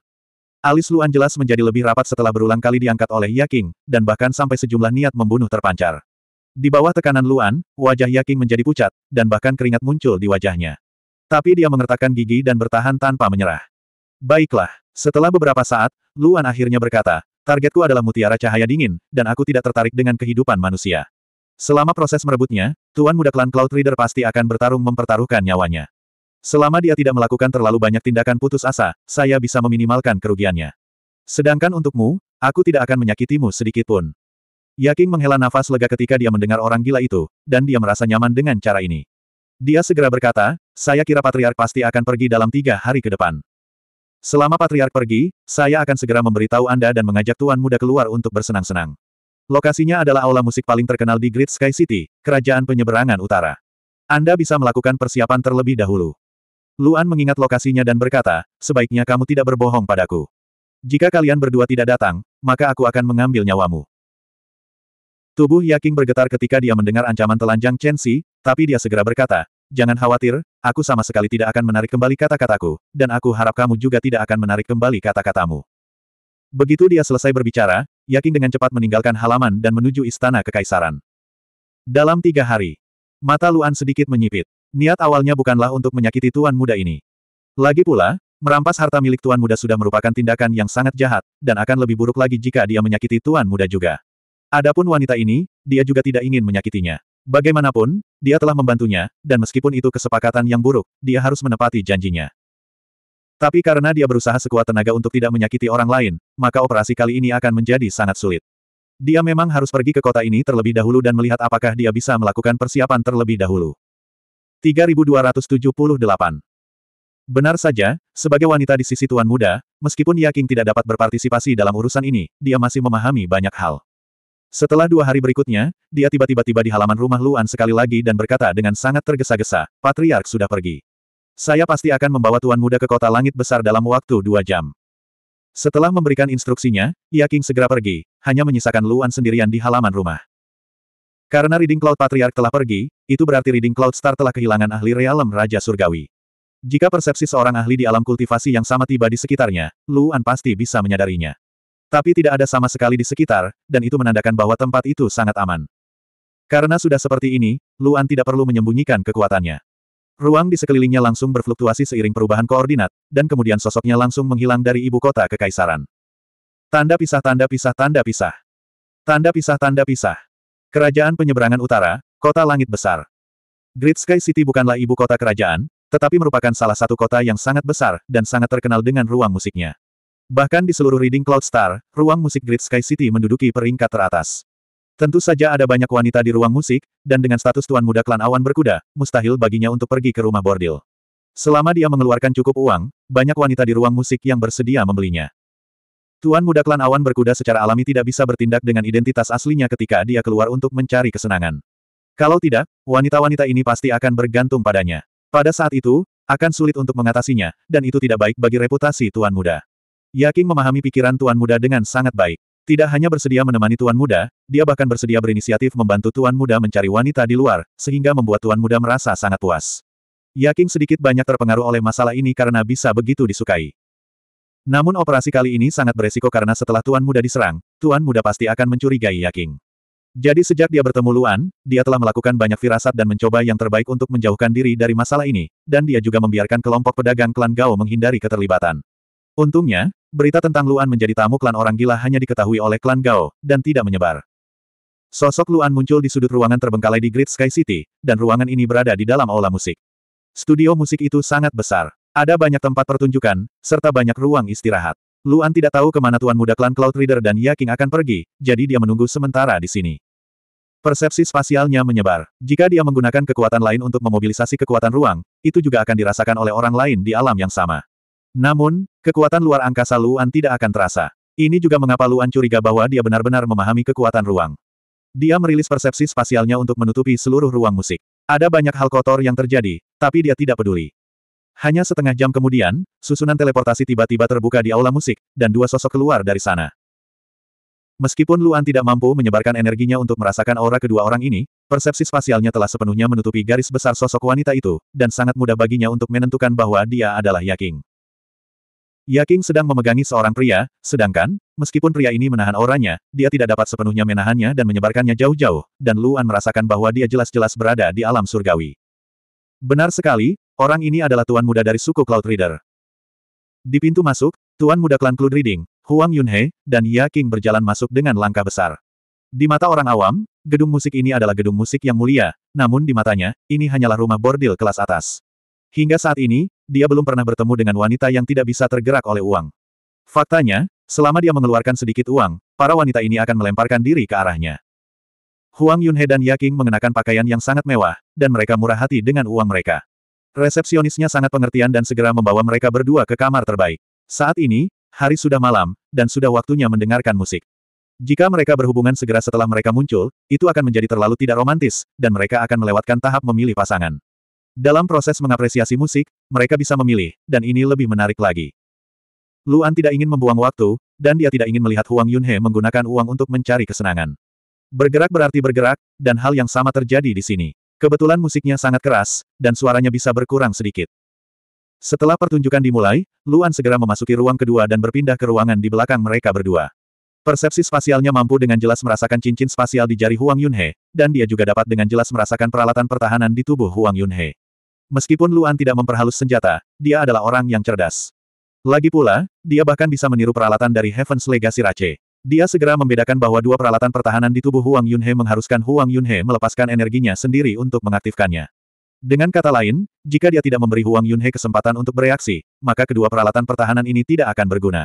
Alis Luan jelas menjadi lebih rapat setelah berulang kali diangkat oleh Yaking, dan bahkan sampai sejumlah niat membunuh terpancar. Di bawah tekanan Luan, wajah Yaking menjadi pucat, dan bahkan keringat muncul di wajahnya. Tapi dia mengertakkan gigi dan bertahan tanpa menyerah. Baiklah, setelah beberapa saat, Luan akhirnya berkata, targetku adalah mutiara cahaya dingin, dan aku tidak tertarik dengan kehidupan manusia. Selama proses merebutnya, Tuan Muda Klan Cloud Reader pasti akan bertarung mempertaruhkan nyawanya. Selama dia tidak melakukan terlalu banyak tindakan putus asa, saya bisa meminimalkan kerugiannya. Sedangkan untukmu, aku tidak akan menyakitimu sedikit pun. Yaking menghela nafas lega ketika dia mendengar orang gila itu, dan dia merasa nyaman dengan cara ini. Dia segera berkata, saya kira Patriark pasti akan pergi dalam tiga hari ke depan. Selama Patriark pergi, saya akan segera memberitahu Anda dan mengajak Tuan Muda keluar untuk bersenang-senang. Lokasinya adalah aula musik paling terkenal di Great Sky City, kerajaan penyeberangan utara. Anda bisa melakukan persiapan terlebih dahulu. Luan mengingat lokasinya dan berkata, sebaiknya kamu tidak berbohong padaku. Jika kalian berdua tidak datang, maka aku akan mengambil nyawamu. Tubuh Yaking bergetar ketika dia mendengar ancaman telanjang Chen Xi, tapi dia segera berkata, Jangan khawatir, aku sama sekali tidak akan menarik kembali kata-kataku, dan aku harap kamu juga tidak akan menarik kembali kata-katamu. Begitu dia selesai berbicara, Yaking dengan cepat meninggalkan halaman dan menuju istana kekaisaran. Dalam tiga hari, mata Luan sedikit menyipit. Niat awalnya bukanlah untuk menyakiti tuan muda ini. Lagi pula, merampas harta milik tuan muda sudah merupakan tindakan yang sangat jahat, dan akan lebih buruk lagi jika dia menyakiti tuan muda juga. Adapun wanita ini, dia juga tidak ingin menyakitinya. Bagaimanapun, dia telah membantunya, dan meskipun itu kesepakatan yang buruk, dia harus menepati janjinya. Tapi karena dia berusaha sekuat tenaga untuk tidak menyakiti orang lain, maka operasi kali ini akan menjadi sangat sulit. Dia memang harus pergi ke kota ini terlebih dahulu dan melihat apakah dia bisa melakukan persiapan terlebih dahulu. 3278. Benar saja, sebagai wanita di sisi Tuan Muda, meskipun Yakin tidak dapat berpartisipasi dalam urusan ini, dia masih memahami banyak hal. Setelah dua hari berikutnya, dia tiba-tiba tiba di halaman rumah Luan sekali lagi dan berkata dengan sangat tergesa-gesa, Patriark sudah pergi. Saya pasti akan membawa Tuan Muda ke kota langit besar dalam waktu dua jam. Setelah memberikan instruksinya, Yaking segera pergi, hanya menyisakan Luan sendirian di halaman rumah. Karena Reading Cloud Patriarch telah pergi, itu berarti Reading Cloud Star telah kehilangan ahli realem Raja Surgawi. Jika persepsi seorang ahli di alam kultivasi yang sama tiba di sekitarnya, Luan pasti bisa menyadarinya. Tapi tidak ada sama sekali di sekitar, dan itu menandakan bahwa tempat itu sangat aman. Karena sudah seperti ini, Luan tidak perlu menyembunyikan kekuatannya. Ruang di sekelilingnya langsung berfluktuasi seiring perubahan koordinat, dan kemudian sosoknya langsung menghilang dari ibu kota kekaisaran. Tanda pisah tanda pisah tanda pisah. Tanda pisah tanda pisah. Kerajaan Penyeberangan Utara, Kota Langit Besar. Great Sky City bukanlah ibu kota kerajaan, tetapi merupakan salah satu kota yang sangat besar dan sangat terkenal dengan ruang musiknya. Bahkan di seluruh Reading Cloud Star, ruang musik Great Sky City menduduki peringkat teratas. Tentu saja ada banyak wanita di ruang musik, dan dengan status tuan muda klan awan berkuda, mustahil baginya untuk pergi ke rumah bordil. Selama dia mengeluarkan cukup uang, banyak wanita di ruang musik yang bersedia membelinya. Tuan muda klan awan berkuda secara alami tidak bisa bertindak dengan identitas aslinya ketika dia keluar untuk mencari kesenangan. Kalau tidak, wanita-wanita ini pasti akan bergantung padanya. Pada saat itu, akan sulit untuk mengatasinya, dan itu tidak baik bagi reputasi Tuan Muda. Yaking memahami pikiran Tuan Muda dengan sangat baik. Tidak hanya bersedia menemani Tuan Muda, dia bahkan bersedia berinisiatif membantu Tuan Muda mencari wanita di luar, sehingga membuat Tuan Muda merasa sangat puas. Yaking sedikit banyak terpengaruh oleh masalah ini karena bisa begitu disukai. Namun operasi kali ini sangat beresiko karena setelah Tuan Muda diserang, Tuan Muda pasti akan mencurigai Yaking. Jadi sejak dia bertemu Luan, dia telah melakukan banyak firasat dan mencoba yang terbaik untuk menjauhkan diri dari masalah ini, dan dia juga membiarkan kelompok pedagang klan Gao menghindari keterlibatan. Untungnya, berita tentang Luan menjadi tamu klan orang gila hanya diketahui oleh klan Gao, dan tidak menyebar. Sosok Luan muncul di sudut ruangan terbengkalai di Great Sky City, dan ruangan ini berada di dalam aula musik. Studio musik itu sangat besar. Ada banyak tempat pertunjukan, serta banyak ruang istirahat. Luan tidak tahu kemana Tuan Muda Klan Cloud Reader dan Yaking akan pergi, jadi dia menunggu sementara di sini. Persepsi spasialnya menyebar. Jika dia menggunakan kekuatan lain untuk memobilisasi kekuatan ruang, itu juga akan dirasakan oleh orang lain di alam yang sama. Namun, kekuatan luar angkasa Luan tidak akan terasa. Ini juga mengapa Luan curiga bahwa dia benar-benar memahami kekuatan ruang. Dia merilis persepsi spasialnya untuk menutupi seluruh ruang musik. Ada banyak hal kotor yang terjadi, tapi dia tidak peduli. Hanya setengah jam kemudian, susunan teleportasi tiba-tiba terbuka di aula musik, dan dua sosok keluar dari sana. Meskipun Luan tidak mampu menyebarkan energinya untuk merasakan aura kedua orang ini, persepsi spasialnya telah sepenuhnya menutupi garis besar sosok wanita itu, dan sangat mudah baginya untuk menentukan bahwa dia adalah Yaking. Yaking sedang memegangi seorang pria, sedangkan, meskipun pria ini menahan auranya, dia tidak dapat sepenuhnya menahannya dan menyebarkannya jauh-jauh, dan Luan merasakan bahwa dia jelas-jelas berada di alam surgawi. Benar sekali, Orang ini adalah tuan muda dari suku Cloud Reader. Di pintu masuk, tuan muda klan Cloud Reading, Huang Yunhe, dan Ya King berjalan masuk dengan langkah besar. Di mata orang awam, gedung musik ini adalah gedung musik yang mulia, namun di matanya, ini hanyalah rumah bordil kelas atas. Hingga saat ini, dia belum pernah bertemu dengan wanita yang tidak bisa tergerak oleh uang. Faktanya, selama dia mengeluarkan sedikit uang, para wanita ini akan melemparkan diri ke arahnya. Huang Yunhe dan Ya King mengenakan pakaian yang sangat mewah, dan mereka murah hati dengan uang mereka. Resepsionisnya sangat pengertian dan segera membawa mereka berdua ke kamar terbaik. Saat ini, hari sudah malam, dan sudah waktunya mendengarkan musik. Jika mereka berhubungan segera setelah mereka muncul, itu akan menjadi terlalu tidak romantis, dan mereka akan melewatkan tahap memilih pasangan. Dalam proses mengapresiasi musik, mereka bisa memilih, dan ini lebih menarik lagi. Luan tidak ingin membuang waktu, dan dia tidak ingin melihat Huang Yunhe menggunakan uang untuk mencari kesenangan. Bergerak berarti bergerak, dan hal yang sama terjadi di sini. Kebetulan musiknya sangat keras, dan suaranya bisa berkurang sedikit. Setelah pertunjukan dimulai, Luan segera memasuki ruang kedua dan berpindah ke ruangan di belakang mereka berdua. Persepsi spasialnya mampu dengan jelas merasakan cincin spasial di jari Huang Yunhe, dan dia juga dapat dengan jelas merasakan peralatan pertahanan di tubuh Huang Yunhe. Meskipun Luan tidak memperhalus senjata, dia adalah orang yang cerdas. Lagi pula, dia bahkan bisa meniru peralatan dari Heaven's Legacy Rache. Dia segera membedakan bahwa dua peralatan pertahanan di tubuh Huang Yunhe mengharuskan Huang Yunhe melepaskan energinya sendiri untuk mengaktifkannya. Dengan kata lain, jika dia tidak memberi Huang Yunhe kesempatan untuk bereaksi, maka kedua peralatan pertahanan ini tidak akan berguna.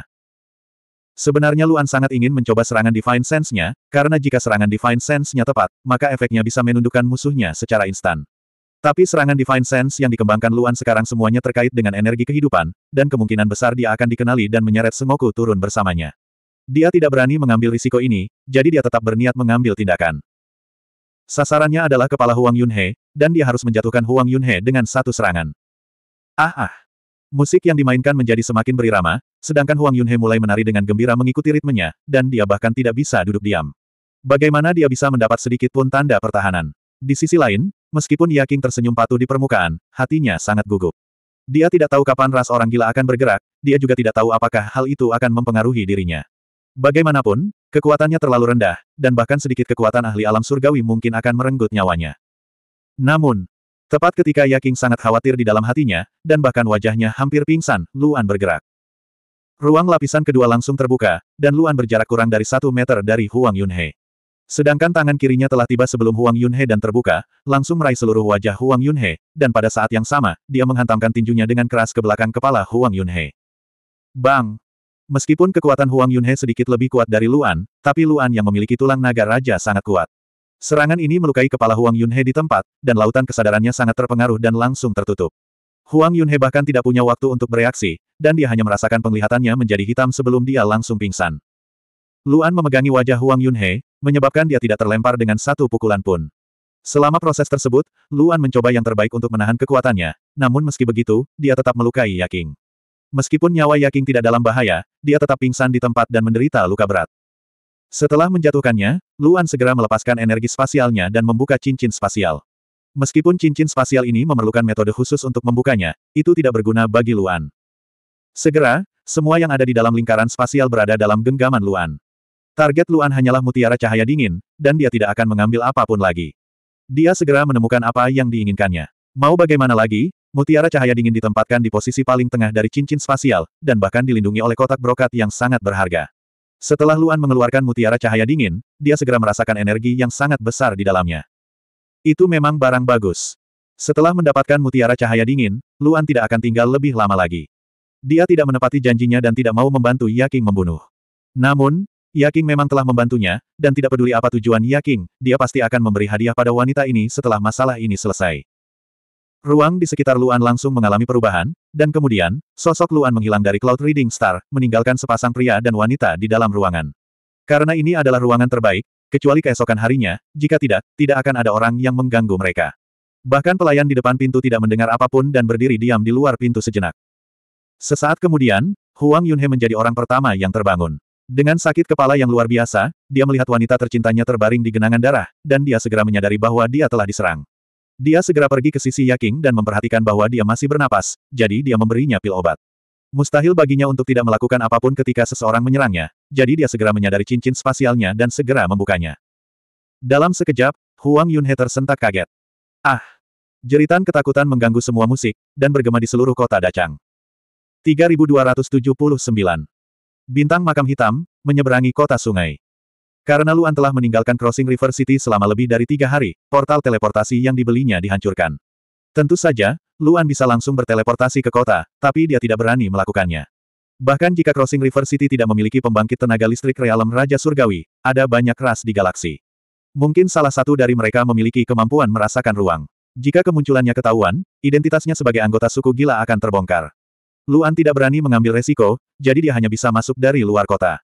Sebenarnya Luan sangat ingin mencoba serangan Divine Sense-nya, karena jika serangan Divine Sense-nya tepat, maka efeknya bisa menundukkan musuhnya secara instan. Tapi serangan Divine Sense yang dikembangkan Luan sekarang semuanya terkait dengan energi kehidupan, dan kemungkinan besar dia akan dikenali dan menyeret Sengoku turun bersamanya. Dia tidak berani mengambil risiko ini, jadi dia tetap berniat mengambil tindakan. Sasarannya adalah kepala Huang Yunhe, dan dia harus menjatuhkan Huang Yunhe dengan satu serangan. Ah ah! Musik yang dimainkan menjadi semakin berirama, sedangkan Huang Yunhe mulai menari dengan gembira mengikuti ritmenya, dan dia bahkan tidak bisa duduk diam. Bagaimana dia bisa mendapat sedikit pun tanda pertahanan? Di sisi lain, meskipun Yakin tersenyum patuh di permukaan, hatinya sangat gugup. Dia tidak tahu kapan ras orang gila akan bergerak, dia juga tidak tahu apakah hal itu akan mempengaruhi dirinya. Bagaimanapun, kekuatannya terlalu rendah, dan bahkan sedikit kekuatan ahli alam surgawi mungkin akan merenggut nyawanya. Namun, tepat ketika Yaking sangat khawatir di dalam hatinya, dan bahkan wajahnya hampir pingsan, Luan bergerak. Ruang lapisan kedua langsung terbuka, dan Luan berjarak kurang dari satu meter dari Huang Yunhe. Sedangkan tangan kirinya telah tiba sebelum Huang Yunhe dan terbuka, langsung meraih seluruh wajah Huang Yunhe, dan pada saat yang sama, dia menghantamkan tinjunya dengan keras ke belakang kepala Huang Yunhe. Bang! Meskipun kekuatan Huang Yunhe sedikit lebih kuat dari Luan, tapi Luan yang memiliki tulang naga raja sangat kuat. Serangan ini melukai kepala Huang Yunhe di tempat, dan lautan kesadarannya sangat terpengaruh dan langsung tertutup. Huang Yunhe bahkan tidak punya waktu untuk bereaksi, dan dia hanya merasakan penglihatannya menjadi hitam sebelum dia langsung pingsan. Luan memegangi wajah Huang Yunhe, menyebabkan dia tidak terlempar dengan satu pukulan pun. Selama proses tersebut, Luan mencoba yang terbaik untuk menahan kekuatannya, namun meski begitu, dia tetap melukai Yaking. Meskipun nyawa Yaking tidak dalam bahaya, dia tetap pingsan di tempat dan menderita luka berat. Setelah menjatuhkannya, Luan segera melepaskan energi spasialnya dan membuka cincin spasial. Meskipun cincin spasial ini memerlukan metode khusus untuk membukanya, itu tidak berguna bagi Luan. Segera, semua yang ada di dalam lingkaran spasial berada dalam genggaman Luan. Target Luan hanyalah mutiara cahaya dingin, dan dia tidak akan mengambil apapun lagi. Dia segera menemukan apa yang diinginkannya. Mau bagaimana lagi, Mutiara cahaya dingin ditempatkan di posisi paling tengah dari cincin spasial, dan bahkan dilindungi oleh kotak brokat yang sangat berharga. Setelah Luan mengeluarkan mutiara cahaya dingin, dia segera merasakan energi yang sangat besar di dalamnya. Itu memang barang bagus. Setelah mendapatkan mutiara cahaya dingin, Luan tidak akan tinggal lebih lama lagi. Dia tidak menepati janjinya dan tidak mau membantu Yaking membunuh. Namun, Yaking memang telah membantunya, dan tidak peduli apa tujuan Yaking, dia pasti akan memberi hadiah pada wanita ini setelah masalah ini selesai. Ruang di sekitar Luan langsung mengalami perubahan, dan kemudian, sosok Luan menghilang dari Cloud Reading Star, meninggalkan sepasang pria dan wanita di dalam ruangan. Karena ini adalah ruangan terbaik, kecuali keesokan harinya, jika tidak, tidak akan ada orang yang mengganggu mereka. Bahkan pelayan di depan pintu tidak mendengar apapun dan berdiri diam di luar pintu sejenak. Sesaat kemudian, Huang Yunhe menjadi orang pertama yang terbangun. Dengan sakit kepala yang luar biasa, dia melihat wanita tercintanya terbaring di genangan darah, dan dia segera menyadari bahwa dia telah diserang. Dia segera pergi ke sisi Yaking dan memperhatikan bahwa dia masih bernapas, jadi dia memberinya pil obat. Mustahil baginya untuk tidak melakukan apapun ketika seseorang menyerangnya, jadi dia segera menyadari cincin spasialnya dan segera membukanya. Dalam sekejap, Huang Yunhe tersentak kaget. Ah! Jeritan ketakutan mengganggu semua musik, dan bergema di seluruh kota Dacang. 3279. Bintang makam hitam, menyeberangi kota sungai. Karena Luan telah meninggalkan Crossing River City selama lebih dari tiga hari, portal teleportasi yang dibelinya dihancurkan. Tentu saja, Luan bisa langsung berteleportasi ke kota, tapi dia tidak berani melakukannya. Bahkan jika Crossing River City tidak memiliki pembangkit tenaga listrik realem Raja Surgawi, ada banyak ras di galaksi. Mungkin salah satu dari mereka memiliki kemampuan merasakan ruang. Jika kemunculannya ketahuan, identitasnya sebagai anggota suku gila akan terbongkar. Luan tidak berani mengambil resiko, jadi dia hanya bisa masuk dari luar kota.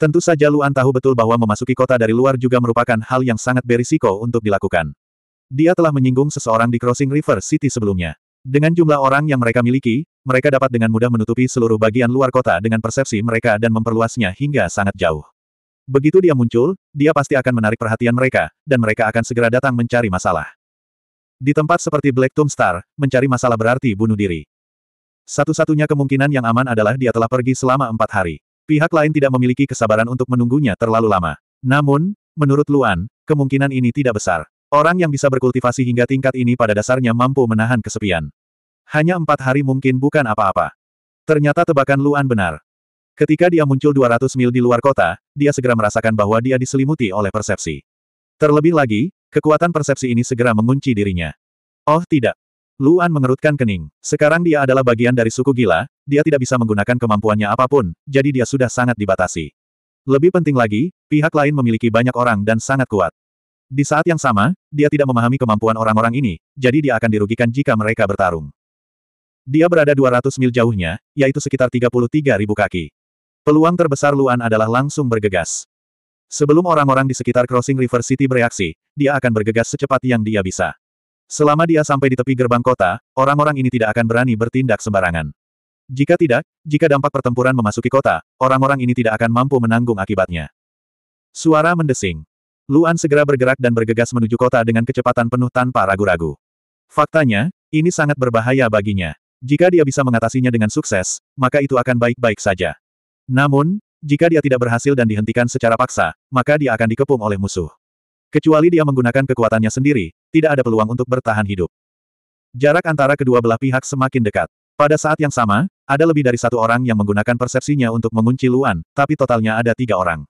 Tentu saja Luan tahu betul bahwa memasuki kota dari luar juga merupakan hal yang sangat berisiko untuk dilakukan. Dia telah menyinggung seseorang di Crossing River City sebelumnya. Dengan jumlah orang yang mereka miliki, mereka dapat dengan mudah menutupi seluruh bagian luar kota dengan persepsi mereka dan memperluasnya hingga sangat jauh. Begitu dia muncul, dia pasti akan menarik perhatian mereka, dan mereka akan segera datang mencari masalah. Di tempat seperti Black Tomb Star, mencari masalah berarti bunuh diri. Satu-satunya kemungkinan yang aman adalah dia telah pergi selama empat hari. Pihak lain tidak memiliki kesabaran untuk menunggunya terlalu lama. Namun, menurut Luan, kemungkinan ini tidak besar. Orang yang bisa berkultivasi hingga tingkat ini pada dasarnya mampu menahan kesepian. Hanya empat hari mungkin bukan apa-apa. Ternyata tebakan Luan benar. Ketika dia muncul 200 mil di luar kota, dia segera merasakan bahwa dia diselimuti oleh persepsi. Terlebih lagi, kekuatan persepsi ini segera mengunci dirinya. Oh tidak, Luan mengerutkan kening. Sekarang dia adalah bagian dari suku gila, dia tidak bisa menggunakan kemampuannya apapun, jadi dia sudah sangat dibatasi. Lebih penting lagi, pihak lain memiliki banyak orang dan sangat kuat. Di saat yang sama, dia tidak memahami kemampuan orang-orang ini, jadi dia akan dirugikan jika mereka bertarung. Dia berada 200 mil jauhnya, yaitu sekitar ribu kaki. Peluang terbesar Luan adalah langsung bergegas. Sebelum orang-orang di sekitar Crossing River City bereaksi, dia akan bergegas secepat yang dia bisa. Selama dia sampai di tepi gerbang kota, orang-orang ini tidak akan berani bertindak sembarangan. Jika tidak, jika dampak pertempuran memasuki kota, orang-orang ini tidak akan mampu menanggung akibatnya. Suara mendesing. Luan segera bergerak dan bergegas menuju kota dengan kecepatan penuh tanpa ragu-ragu. Faktanya, ini sangat berbahaya baginya. Jika dia bisa mengatasinya dengan sukses, maka itu akan baik-baik saja. Namun, jika dia tidak berhasil dan dihentikan secara paksa, maka dia akan dikepung oleh musuh. Kecuali dia menggunakan kekuatannya sendiri, tidak ada peluang untuk bertahan hidup. Jarak antara kedua belah pihak semakin dekat. Pada saat yang sama, ada lebih dari satu orang yang menggunakan persepsinya untuk mengunci Luan, tapi totalnya ada tiga orang.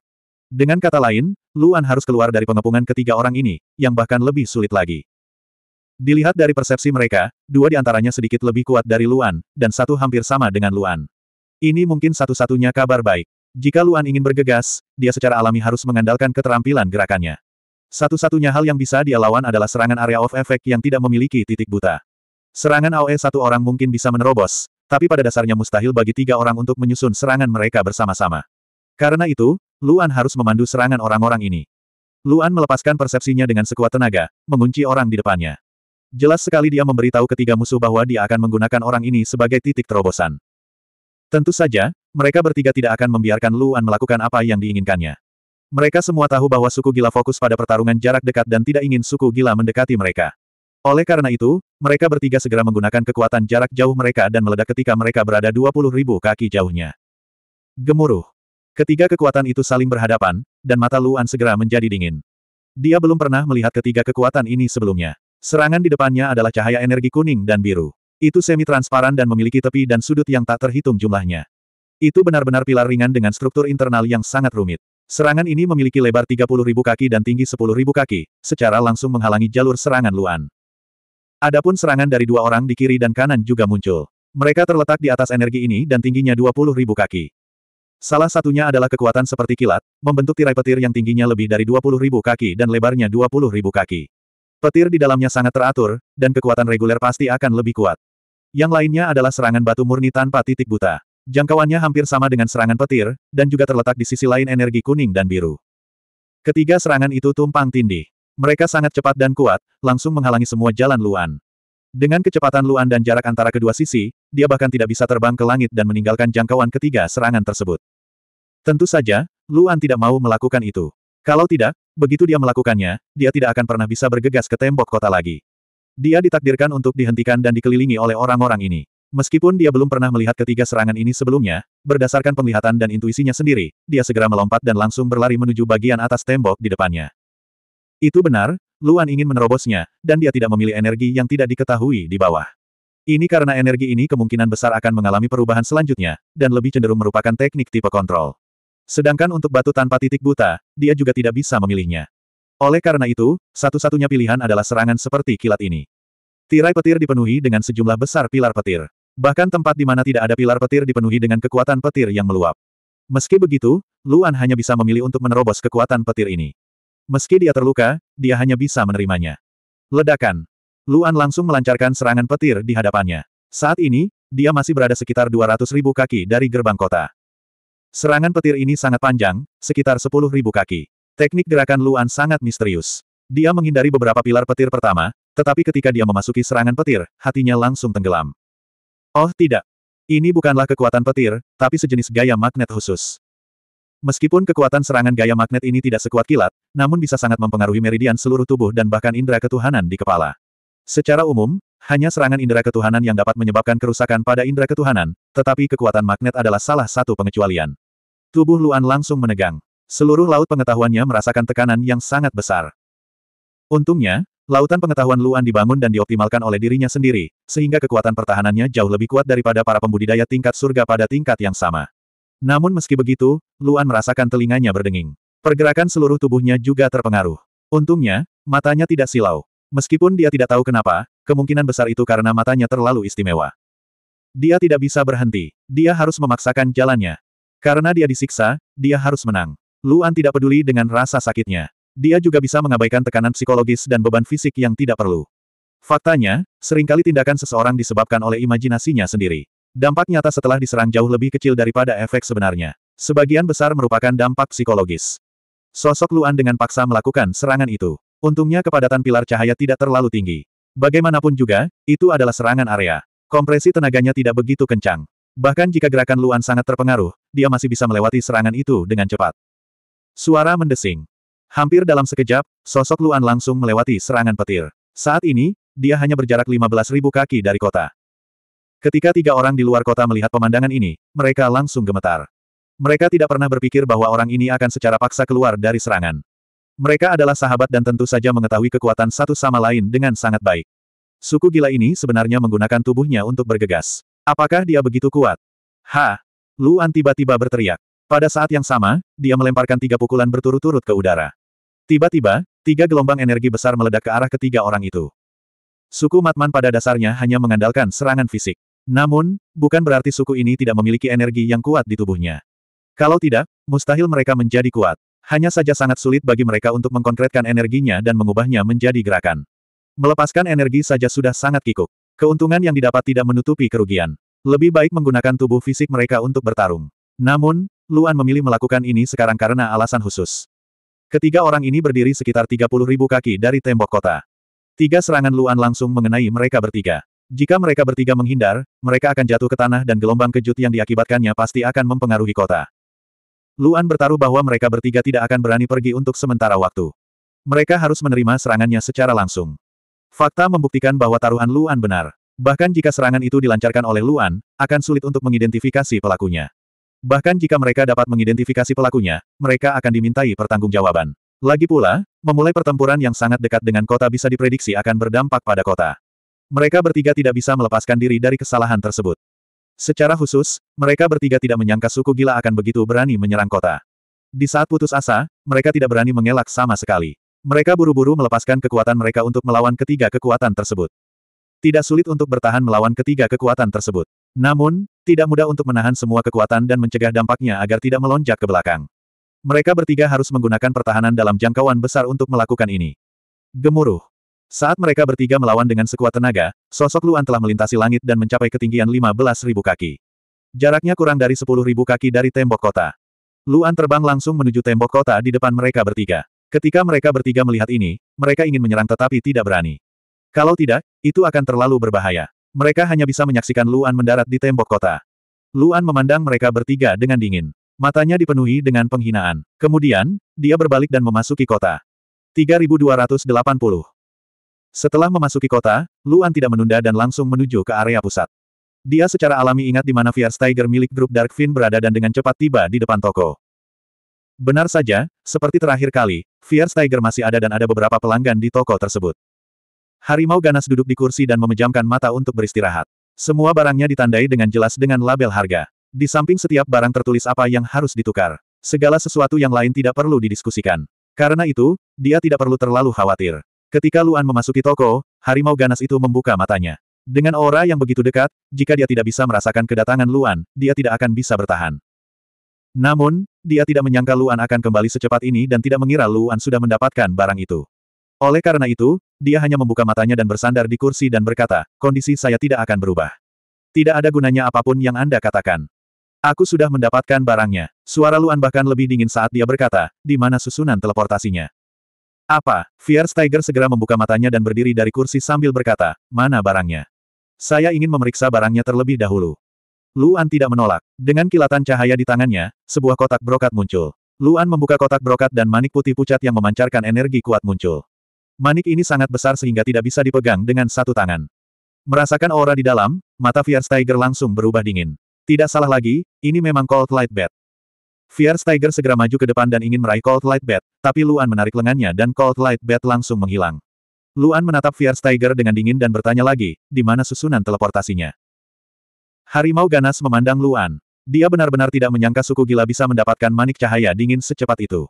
Dengan kata lain, Luan harus keluar dari pengepungan ketiga orang ini, yang bahkan lebih sulit lagi. Dilihat dari persepsi mereka, dua di antaranya sedikit lebih kuat dari Luan, dan satu hampir sama dengan Luan. Ini mungkin satu-satunya kabar baik. Jika Luan ingin bergegas, dia secara alami harus mengandalkan keterampilan gerakannya. Satu-satunya hal yang bisa dia lawan adalah serangan area of effect yang tidak memiliki titik buta. Serangan AOE satu orang mungkin bisa menerobos, tapi pada dasarnya mustahil bagi tiga orang untuk menyusun serangan mereka bersama-sama. Karena itu, Luan harus memandu serangan orang-orang ini. Luan melepaskan persepsinya dengan sekuat tenaga, mengunci orang di depannya. Jelas sekali dia memberitahu ketiga musuh bahwa dia akan menggunakan orang ini sebagai titik terobosan. Tentu saja, mereka bertiga tidak akan membiarkan Luan melakukan apa yang diinginkannya. Mereka semua tahu bahwa suku gila fokus pada pertarungan jarak dekat dan tidak ingin suku gila mendekati mereka. Oleh karena itu, mereka bertiga segera menggunakan kekuatan jarak jauh mereka dan meledak ketika mereka berada 20 ribu kaki jauhnya. Gemuruh. Ketiga kekuatan itu saling berhadapan, dan mata Luan segera menjadi dingin. Dia belum pernah melihat ketiga kekuatan ini sebelumnya. Serangan di depannya adalah cahaya energi kuning dan biru. Itu semi-transparan dan memiliki tepi dan sudut yang tak terhitung jumlahnya. Itu benar-benar pilar ringan dengan struktur internal yang sangat rumit. Serangan ini memiliki lebar 30.000 kaki dan tinggi 10.000 kaki, secara langsung menghalangi jalur serangan Luan. Adapun serangan dari dua orang di kiri dan kanan juga muncul. Mereka terletak di atas energi ini dan tingginya 20.000 kaki. Salah satunya adalah kekuatan seperti kilat, membentuk tirai petir yang tingginya lebih dari 20.000 kaki dan lebarnya 20.000 kaki. Petir di dalamnya sangat teratur, dan kekuatan reguler pasti akan lebih kuat. Yang lainnya adalah serangan batu murni tanpa titik buta. Jangkauannya hampir sama dengan serangan petir, dan juga terletak di sisi lain energi kuning dan biru. Ketiga serangan itu tumpang tindih. Mereka sangat cepat dan kuat, langsung menghalangi semua jalan Luan. Dengan kecepatan Luan dan jarak antara kedua sisi, dia bahkan tidak bisa terbang ke langit dan meninggalkan jangkauan ketiga serangan tersebut. Tentu saja, Luan tidak mau melakukan itu. Kalau tidak, begitu dia melakukannya, dia tidak akan pernah bisa bergegas ke tembok kota lagi. Dia ditakdirkan untuk dihentikan dan dikelilingi oleh orang-orang ini. Meskipun dia belum pernah melihat ketiga serangan ini sebelumnya, berdasarkan penglihatan dan intuisinya sendiri, dia segera melompat dan langsung berlari menuju bagian atas tembok di depannya. Itu benar, Luan ingin menerobosnya, dan dia tidak memilih energi yang tidak diketahui di bawah. Ini karena energi ini kemungkinan besar akan mengalami perubahan selanjutnya, dan lebih cenderung merupakan teknik tipe kontrol. Sedangkan untuk batu tanpa titik buta, dia juga tidak bisa memilihnya. Oleh karena itu, satu-satunya pilihan adalah serangan seperti kilat ini. Tirai petir dipenuhi dengan sejumlah besar pilar petir. Bahkan tempat di mana tidak ada pilar petir dipenuhi dengan kekuatan petir yang meluap. Meski begitu, Luan hanya bisa memilih untuk menerobos kekuatan petir ini. Meski dia terluka, dia hanya bisa menerimanya. Ledakan. Luan langsung melancarkan serangan petir di hadapannya. Saat ini, dia masih berada sekitar 200 ribu kaki dari gerbang kota. Serangan petir ini sangat panjang, sekitar 10 ribu kaki. Teknik gerakan Luan sangat misterius. Dia menghindari beberapa pilar petir pertama, tetapi ketika dia memasuki serangan petir, hatinya langsung tenggelam. Oh tidak. Ini bukanlah kekuatan petir, tapi sejenis gaya magnet khusus. Meskipun kekuatan serangan gaya magnet ini tidak sekuat kilat, namun bisa sangat mempengaruhi meridian seluruh tubuh dan bahkan indera ketuhanan di kepala. Secara umum, hanya serangan indera ketuhanan yang dapat menyebabkan kerusakan pada indera ketuhanan, tetapi kekuatan magnet adalah salah satu pengecualian. Tubuh Luan langsung menegang. Seluruh laut pengetahuannya merasakan tekanan yang sangat besar. Untungnya, Lautan pengetahuan Luan dibangun dan dioptimalkan oleh dirinya sendiri, sehingga kekuatan pertahanannya jauh lebih kuat daripada para pembudidaya tingkat surga pada tingkat yang sama. Namun meski begitu, Luan merasakan telinganya berdenging. Pergerakan seluruh tubuhnya juga terpengaruh. Untungnya, matanya tidak silau. Meskipun dia tidak tahu kenapa, kemungkinan besar itu karena matanya terlalu istimewa. Dia tidak bisa berhenti. Dia harus memaksakan jalannya. Karena dia disiksa, dia harus menang. Luan tidak peduli dengan rasa sakitnya. Dia juga bisa mengabaikan tekanan psikologis dan beban fisik yang tidak perlu. Faktanya, seringkali tindakan seseorang disebabkan oleh imajinasinya sendiri. Dampak nyata setelah diserang jauh lebih kecil daripada efek sebenarnya. Sebagian besar merupakan dampak psikologis. Sosok Luan dengan paksa melakukan serangan itu. Untungnya kepadatan pilar cahaya tidak terlalu tinggi. Bagaimanapun juga, itu adalah serangan area. Kompresi tenaganya tidak begitu kencang. Bahkan jika gerakan Luan sangat terpengaruh, dia masih bisa melewati serangan itu dengan cepat. Suara mendesing. Hampir dalam sekejap, sosok Luan langsung melewati serangan petir. Saat ini, dia hanya berjarak 15.000 kaki dari kota. Ketika tiga orang di luar kota melihat pemandangan ini, mereka langsung gemetar. Mereka tidak pernah berpikir bahwa orang ini akan secara paksa keluar dari serangan. Mereka adalah sahabat dan tentu saja mengetahui kekuatan satu sama lain dengan sangat baik. Suku gila ini sebenarnya menggunakan tubuhnya untuk bergegas. Apakah dia begitu kuat? Ha! Luan tiba-tiba berteriak. Pada saat yang sama, dia melemparkan tiga pukulan berturut-turut ke udara. Tiba-tiba, tiga gelombang energi besar meledak ke arah ketiga orang itu. Suku Matman pada dasarnya hanya mengandalkan serangan fisik. Namun, bukan berarti suku ini tidak memiliki energi yang kuat di tubuhnya. Kalau tidak, mustahil mereka menjadi kuat. Hanya saja sangat sulit bagi mereka untuk mengkonkretkan energinya dan mengubahnya menjadi gerakan. Melepaskan energi saja sudah sangat kikuk. Keuntungan yang didapat tidak menutupi kerugian. Lebih baik menggunakan tubuh fisik mereka untuk bertarung. Namun, Luan memilih melakukan ini sekarang karena alasan khusus. Ketiga orang ini berdiri sekitar ribu kaki dari tembok kota. Tiga serangan Luan langsung mengenai mereka bertiga. Jika mereka bertiga menghindar, mereka akan jatuh ke tanah dan gelombang kejut yang diakibatkannya pasti akan mempengaruhi kota. Luan bertaruh bahwa mereka bertiga tidak akan berani pergi untuk sementara waktu. Mereka harus menerima serangannya secara langsung. Fakta membuktikan bahwa taruhan Luan benar. Bahkan jika serangan itu dilancarkan oleh Luan, akan sulit untuk mengidentifikasi pelakunya. Bahkan jika mereka dapat mengidentifikasi pelakunya, mereka akan dimintai pertanggungjawaban. Lagi pula, memulai pertempuran yang sangat dekat dengan kota bisa diprediksi akan berdampak pada kota. Mereka bertiga tidak bisa melepaskan diri dari kesalahan tersebut. Secara khusus, mereka bertiga tidak menyangka suku gila akan begitu berani menyerang kota. Di saat putus asa, mereka tidak berani mengelak sama sekali. Mereka buru-buru melepaskan kekuatan mereka untuk melawan ketiga kekuatan tersebut. Tidak sulit untuk bertahan melawan ketiga kekuatan tersebut. Namun, tidak mudah untuk menahan semua kekuatan dan mencegah dampaknya agar tidak melonjak ke belakang. Mereka bertiga harus menggunakan pertahanan dalam jangkauan besar untuk melakukan ini. Gemuruh. Saat mereka bertiga melawan dengan sekuat tenaga, sosok Luan telah melintasi langit dan mencapai ketinggian 15.000 kaki. Jaraknya kurang dari 10.000 kaki dari tembok kota. Luan terbang langsung menuju tembok kota di depan mereka bertiga. Ketika mereka bertiga melihat ini, mereka ingin menyerang tetapi tidak berani. Kalau tidak, itu akan terlalu berbahaya. Mereka hanya bisa menyaksikan Luan mendarat di tembok kota. Luan memandang mereka bertiga dengan dingin. Matanya dipenuhi dengan penghinaan. Kemudian, dia berbalik dan memasuki kota. 3280. Setelah memasuki kota, Luan tidak menunda dan langsung menuju ke area pusat. Dia secara alami ingat di mana Tiger milik grup Dark Fin berada dan dengan cepat tiba di depan toko. Benar saja, seperti terakhir kali, Tiger masih ada dan ada beberapa pelanggan di toko tersebut. Harimau ganas duduk di kursi dan memejamkan mata untuk beristirahat. Semua barangnya ditandai dengan jelas dengan label harga. Di samping setiap barang tertulis apa yang harus ditukar. Segala sesuatu yang lain tidak perlu didiskusikan. Karena itu, dia tidak perlu terlalu khawatir. Ketika Luan memasuki toko, harimau ganas itu membuka matanya. Dengan aura yang begitu dekat, jika dia tidak bisa merasakan kedatangan Luan, dia tidak akan bisa bertahan. Namun, dia tidak menyangka Luan akan kembali secepat ini dan tidak mengira Luan sudah mendapatkan barang itu. Oleh karena itu, dia hanya membuka matanya dan bersandar di kursi dan berkata, kondisi saya tidak akan berubah. Tidak ada gunanya apapun yang Anda katakan. Aku sudah mendapatkan barangnya. Suara Luan bahkan lebih dingin saat dia berkata, di mana susunan teleportasinya. Apa? Fierce Tiger segera membuka matanya dan berdiri dari kursi sambil berkata, mana barangnya? Saya ingin memeriksa barangnya terlebih dahulu. Luan tidak menolak. Dengan kilatan cahaya di tangannya, sebuah kotak brokat muncul. Luan membuka kotak brokat dan manik putih pucat yang memancarkan energi kuat muncul. Manik ini sangat besar sehingga tidak bisa dipegang dengan satu tangan. Merasakan aura di dalam, mata Tiger langsung berubah dingin. Tidak salah lagi, ini memang Cold Light Bat. Tiger segera maju ke depan dan ingin meraih Cold Light Bat, tapi Luan menarik lengannya dan Cold Light Bat langsung menghilang. Luan menatap Tiger dengan dingin dan bertanya lagi, di mana susunan teleportasinya. Harimau ganas memandang Luan. Dia benar-benar tidak menyangka suku gila bisa mendapatkan manik cahaya dingin secepat itu.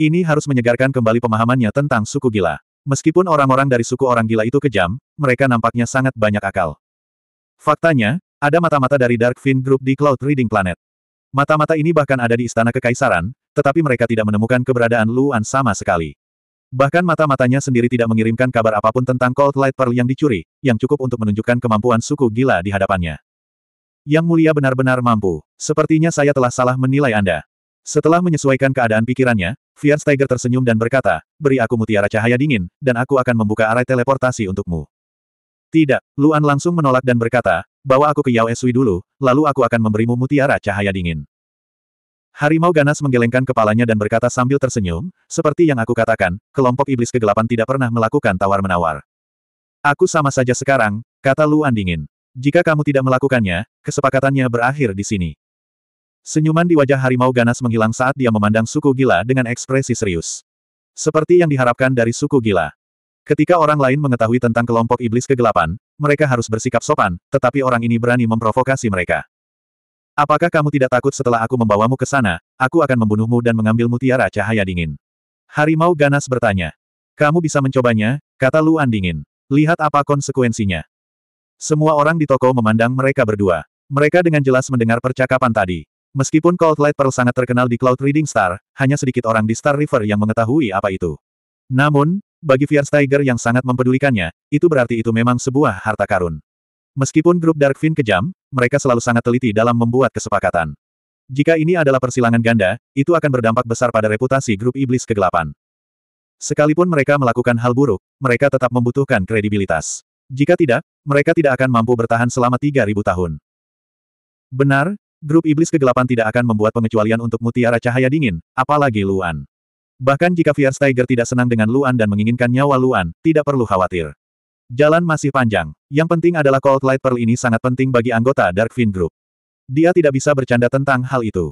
Ini harus menyegarkan kembali pemahamannya tentang suku gila. Meskipun orang-orang dari suku orang gila itu kejam, mereka nampaknya sangat banyak akal. Faktanya, ada mata-mata dari Dark Fin Group di Cloud Reading Planet. Mata-mata ini bahkan ada di Istana Kekaisaran, tetapi mereka tidak menemukan keberadaan Luan sama sekali. Bahkan mata-matanya sendiri tidak mengirimkan kabar apapun tentang Cold Light Pearl yang dicuri, yang cukup untuk menunjukkan kemampuan suku gila di hadapannya. Yang mulia benar-benar mampu. Sepertinya saya telah salah menilai Anda. Setelah menyesuaikan keadaan pikirannya, Tiger tersenyum dan berkata, beri aku mutiara cahaya dingin, dan aku akan membuka arai teleportasi untukmu. Tidak, Luan langsung menolak dan berkata, bawa aku ke Yao Esui dulu, lalu aku akan memberimu mutiara cahaya dingin. Harimau ganas menggelengkan kepalanya dan berkata sambil tersenyum, seperti yang aku katakan, kelompok iblis kegelapan tidak pernah melakukan tawar-menawar. Aku sama saja sekarang, kata Luan dingin. Jika kamu tidak melakukannya, kesepakatannya berakhir di sini. Senyuman di wajah harimau ganas menghilang saat dia memandang suku gila dengan ekspresi serius. Seperti yang diharapkan dari suku gila. Ketika orang lain mengetahui tentang kelompok iblis kegelapan, mereka harus bersikap sopan, tetapi orang ini berani memprovokasi mereka. Apakah kamu tidak takut setelah aku membawamu ke sana, aku akan membunuhmu dan mengambil mutiara cahaya dingin? Harimau ganas bertanya. Kamu bisa mencobanya, kata Luan dingin. Lihat apa konsekuensinya. Semua orang di toko memandang mereka berdua. Mereka dengan jelas mendengar percakapan tadi. Meskipun Cold Light Pearl sangat terkenal di Cloud Reading Star, hanya sedikit orang di Star River yang mengetahui apa itu. Namun, bagi Tiger yang sangat mempedulikannya, itu berarti itu memang sebuah harta karun. Meskipun grup Darkfin kejam, mereka selalu sangat teliti dalam membuat kesepakatan. Jika ini adalah persilangan ganda, itu akan berdampak besar pada reputasi grup iblis kegelapan. Sekalipun mereka melakukan hal buruk, mereka tetap membutuhkan kredibilitas. Jika tidak, mereka tidak akan mampu bertahan selama 3.000 tahun. Benar, Grup iblis kegelapan tidak akan membuat pengecualian untuk mutiara cahaya dingin, apalagi Luan. Bahkan jika Tiger tidak senang dengan Luan dan menginginkan nyawa Luan, tidak perlu khawatir. Jalan masih panjang. Yang penting adalah Cold Light Pearl ini sangat penting bagi anggota Dark Fin Group. Dia tidak bisa bercanda tentang hal itu.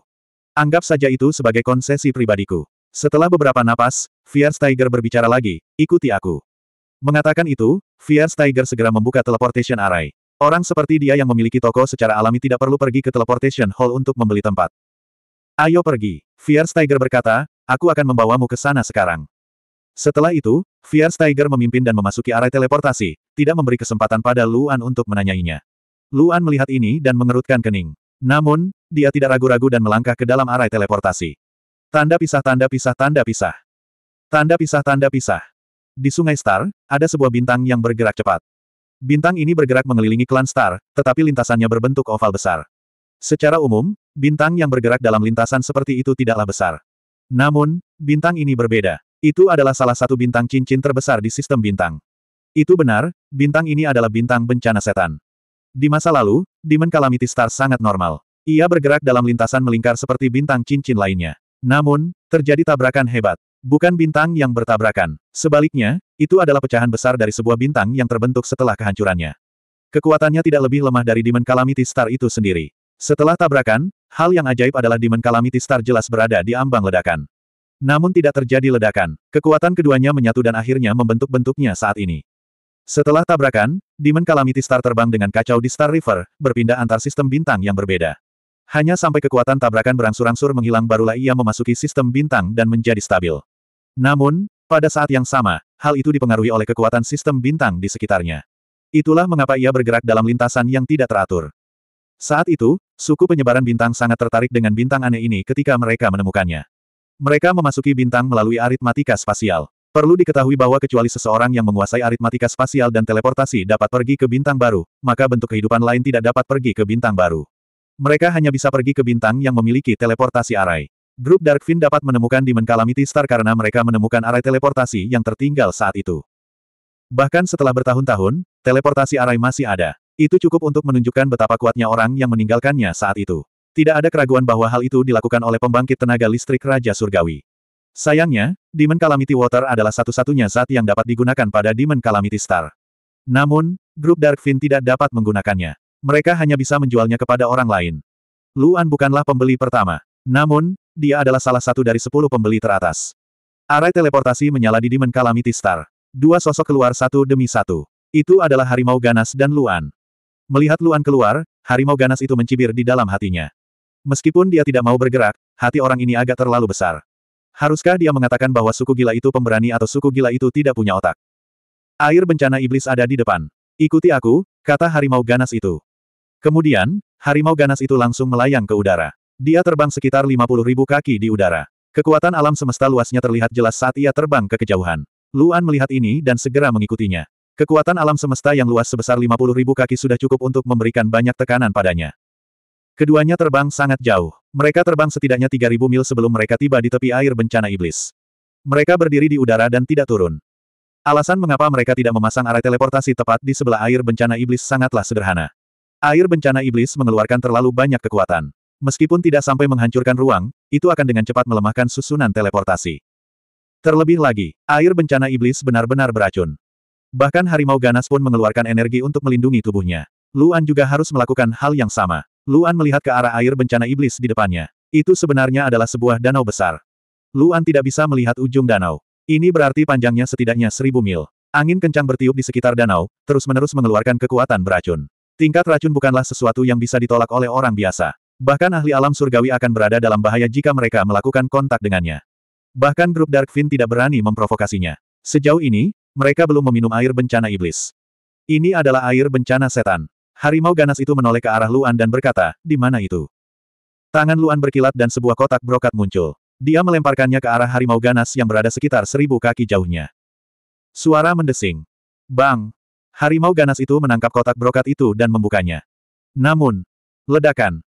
Anggap saja itu sebagai konsesi pribadiku. Setelah beberapa napas, Tiger berbicara lagi, ikuti aku. Mengatakan itu, Tiger segera membuka teleportation array. Orang seperti dia yang memiliki toko secara alami tidak perlu pergi ke teleportation hall untuk membeli tempat. Ayo pergi. Fierce Tiger berkata, aku akan membawamu ke sana sekarang. Setelah itu, Fierce Tiger memimpin dan memasuki arah teleportasi, tidak memberi kesempatan pada Luan untuk menanyainya. Luan melihat ini dan mengerutkan kening. Namun, dia tidak ragu-ragu dan melangkah ke dalam arah teleportasi. Tanda pisah tanda pisah tanda pisah. Tanda pisah tanda pisah. Di Sungai Star, ada sebuah bintang yang bergerak cepat. Bintang ini bergerak mengelilingi klan Star, tetapi lintasannya berbentuk oval besar. Secara umum, bintang yang bergerak dalam lintasan seperti itu tidaklah besar. Namun, bintang ini berbeda. Itu adalah salah satu bintang cincin terbesar di sistem bintang. Itu benar, bintang ini adalah bintang bencana setan. Di masa lalu, Demon Calamity Star sangat normal. Ia bergerak dalam lintasan melingkar seperti bintang cincin lainnya. Namun, terjadi tabrakan hebat. Bukan bintang yang bertabrakan. Sebaliknya, itu adalah pecahan besar dari sebuah bintang yang terbentuk setelah kehancurannya. Kekuatannya tidak lebih lemah dari Demon Calamity Star itu sendiri. Setelah tabrakan, hal yang ajaib adalah Demon Calamity Star jelas berada di ambang ledakan. Namun tidak terjadi ledakan. Kekuatan keduanya menyatu dan akhirnya membentuk bentuknya saat ini. Setelah tabrakan, Demon Calamity Star terbang dengan kacau di Star River, berpindah antar sistem bintang yang berbeda. Hanya sampai kekuatan tabrakan berangsur-angsur menghilang barulah ia memasuki sistem bintang dan menjadi stabil. Namun, pada saat yang sama, hal itu dipengaruhi oleh kekuatan sistem bintang di sekitarnya. Itulah mengapa ia bergerak dalam lintasan yang tidak teratur. Saat itu, suku penyebaran bintang sangat tertarik dengan bintang aneh ini ketika mereka menemukannya. Mereka memasuki bintang melalui aritmatika spasial. Perlu diketahui bahwa kecuali seseorang yang menguasai aritmatika spasial dan teleportasi dapat pergi ke bintang baru, maka bentuk kehidupan lain tidak dapat pergi ke bintang baru. Mereka hanya bisa pergi ke bintang yang memiliki teleportasi arai. Grup Darkfin dapat menemukan Demon Calamity Star karena mereka menemukan arai teleportasi yang tertinggal saat itu. Bahkan setelah bertahun-tahun, teleportasi arai masih ada. Itu cukup untuk menunjukkan betapa kuatnya orang yang meninggalkannya saat itu. Tidak ada keraguan bahwa hal itu dilakukan oleh pembangkit tenaga listrik Raja Surgawi. Sayangnya, Demon Calamity Water adalah satu-satunya zat yang dapat digunakan pada Demon Calamity Star. Namun, grup Darkfin tidak dapat menggunakannya. Mereka hanya bisa menjualnya kepada orang lain. Luan bukanlah pembeli pertama. Namun, dia adalah salah satu dari sepuluh pembeli teratas. Arai teleportasi menyala di Demon Calamity Star. Dua sosok keluar satu demi satu. Itu adalah Harimau Ganas dan Luan. Melihat Luan keluar, Harimau Ganas itu mencibir di dalam hatinya. Meskipun dia tidak mau bergerak, hati orang ini agak terlalu besar. Haruskah dia mengatakan bahwa suku gila itu pemberani atau suku gila itu tidak punya otak? Air bencana iblis ada di depan. Ikuti aku, kata harimau ganas itu. Kemudian, harimau ganas itu langsung melayang ke udara. Dia terbang sekitar 50 ribu kaki di udara. Kekuatan alam semesta luasnya terlihat jelas saat ia terbang ke kejauhan. Luan melihat ini dan segera mengikutinya. Kekuatan alam semesta yang luas sebesar 50 ribu kaki sudah cukup untuk memberikan banyak tekanan padanya. Keduanya terbang sangat jauh. Mereka terbang setidaknya 3.000 mil sebelum mereka tiba di tepi air bencana iblis. Mereka berdiri di udara dan tidak turun. Alasan mengapa mereka tidak memasang arah teleportasi tepat di sebelah air bencana iblis sangatlah sederhana. Air bencana iblis mengeluarkan terlalu banyak kekuatan. Meskipun tidak sampai menghancurkan ruang, itu akan dengan cepat melemahkan susunan teleportasi. Terlebih lagi, air bencana iblis benar-benar beracun. Bahkan harimau ganas pun mengeluarkan energi untuk melindungi tubuhnya. Luan juga harus melakukan hal yang sama. Luan melihat ke arah air bencana iblis di depannya. Itu sebenarnya adalah sebuah danau besar. Luan tidak bisa melihat ujung danau. Ini berarti panjangnya setidaknya seribu mil. Angin kencang bertiup di sekitar danau, terus-menerus mengeluarkan kekuatan beracun. Tingkat racun bukanlah sesuatu yang bisa ditolak oleh orang biasa. Bahkan ahli alam surgawi akan berada dalam bahaya jika mereka melakukan kontak dengannya. Bahkan grup Dark Fin tidak berani memprovokasinya. Sejauh ini, mereka belum meminum air bencana iblis. Ini adalah air bencana setan. Harimau ganas itu menoleh ke arah Luan dan berkata, di mana itu? Tangan Luan berkilat dan sebuah kotak brokat muncul. Dia melemparkannya ke arah harimau ganas yang berada sekitar seribu kaki jauhnya. Suara mendesing. Bang! Harimau ganas itu menangkap kotak brokat itu dan membukanya. Namun, ledakan,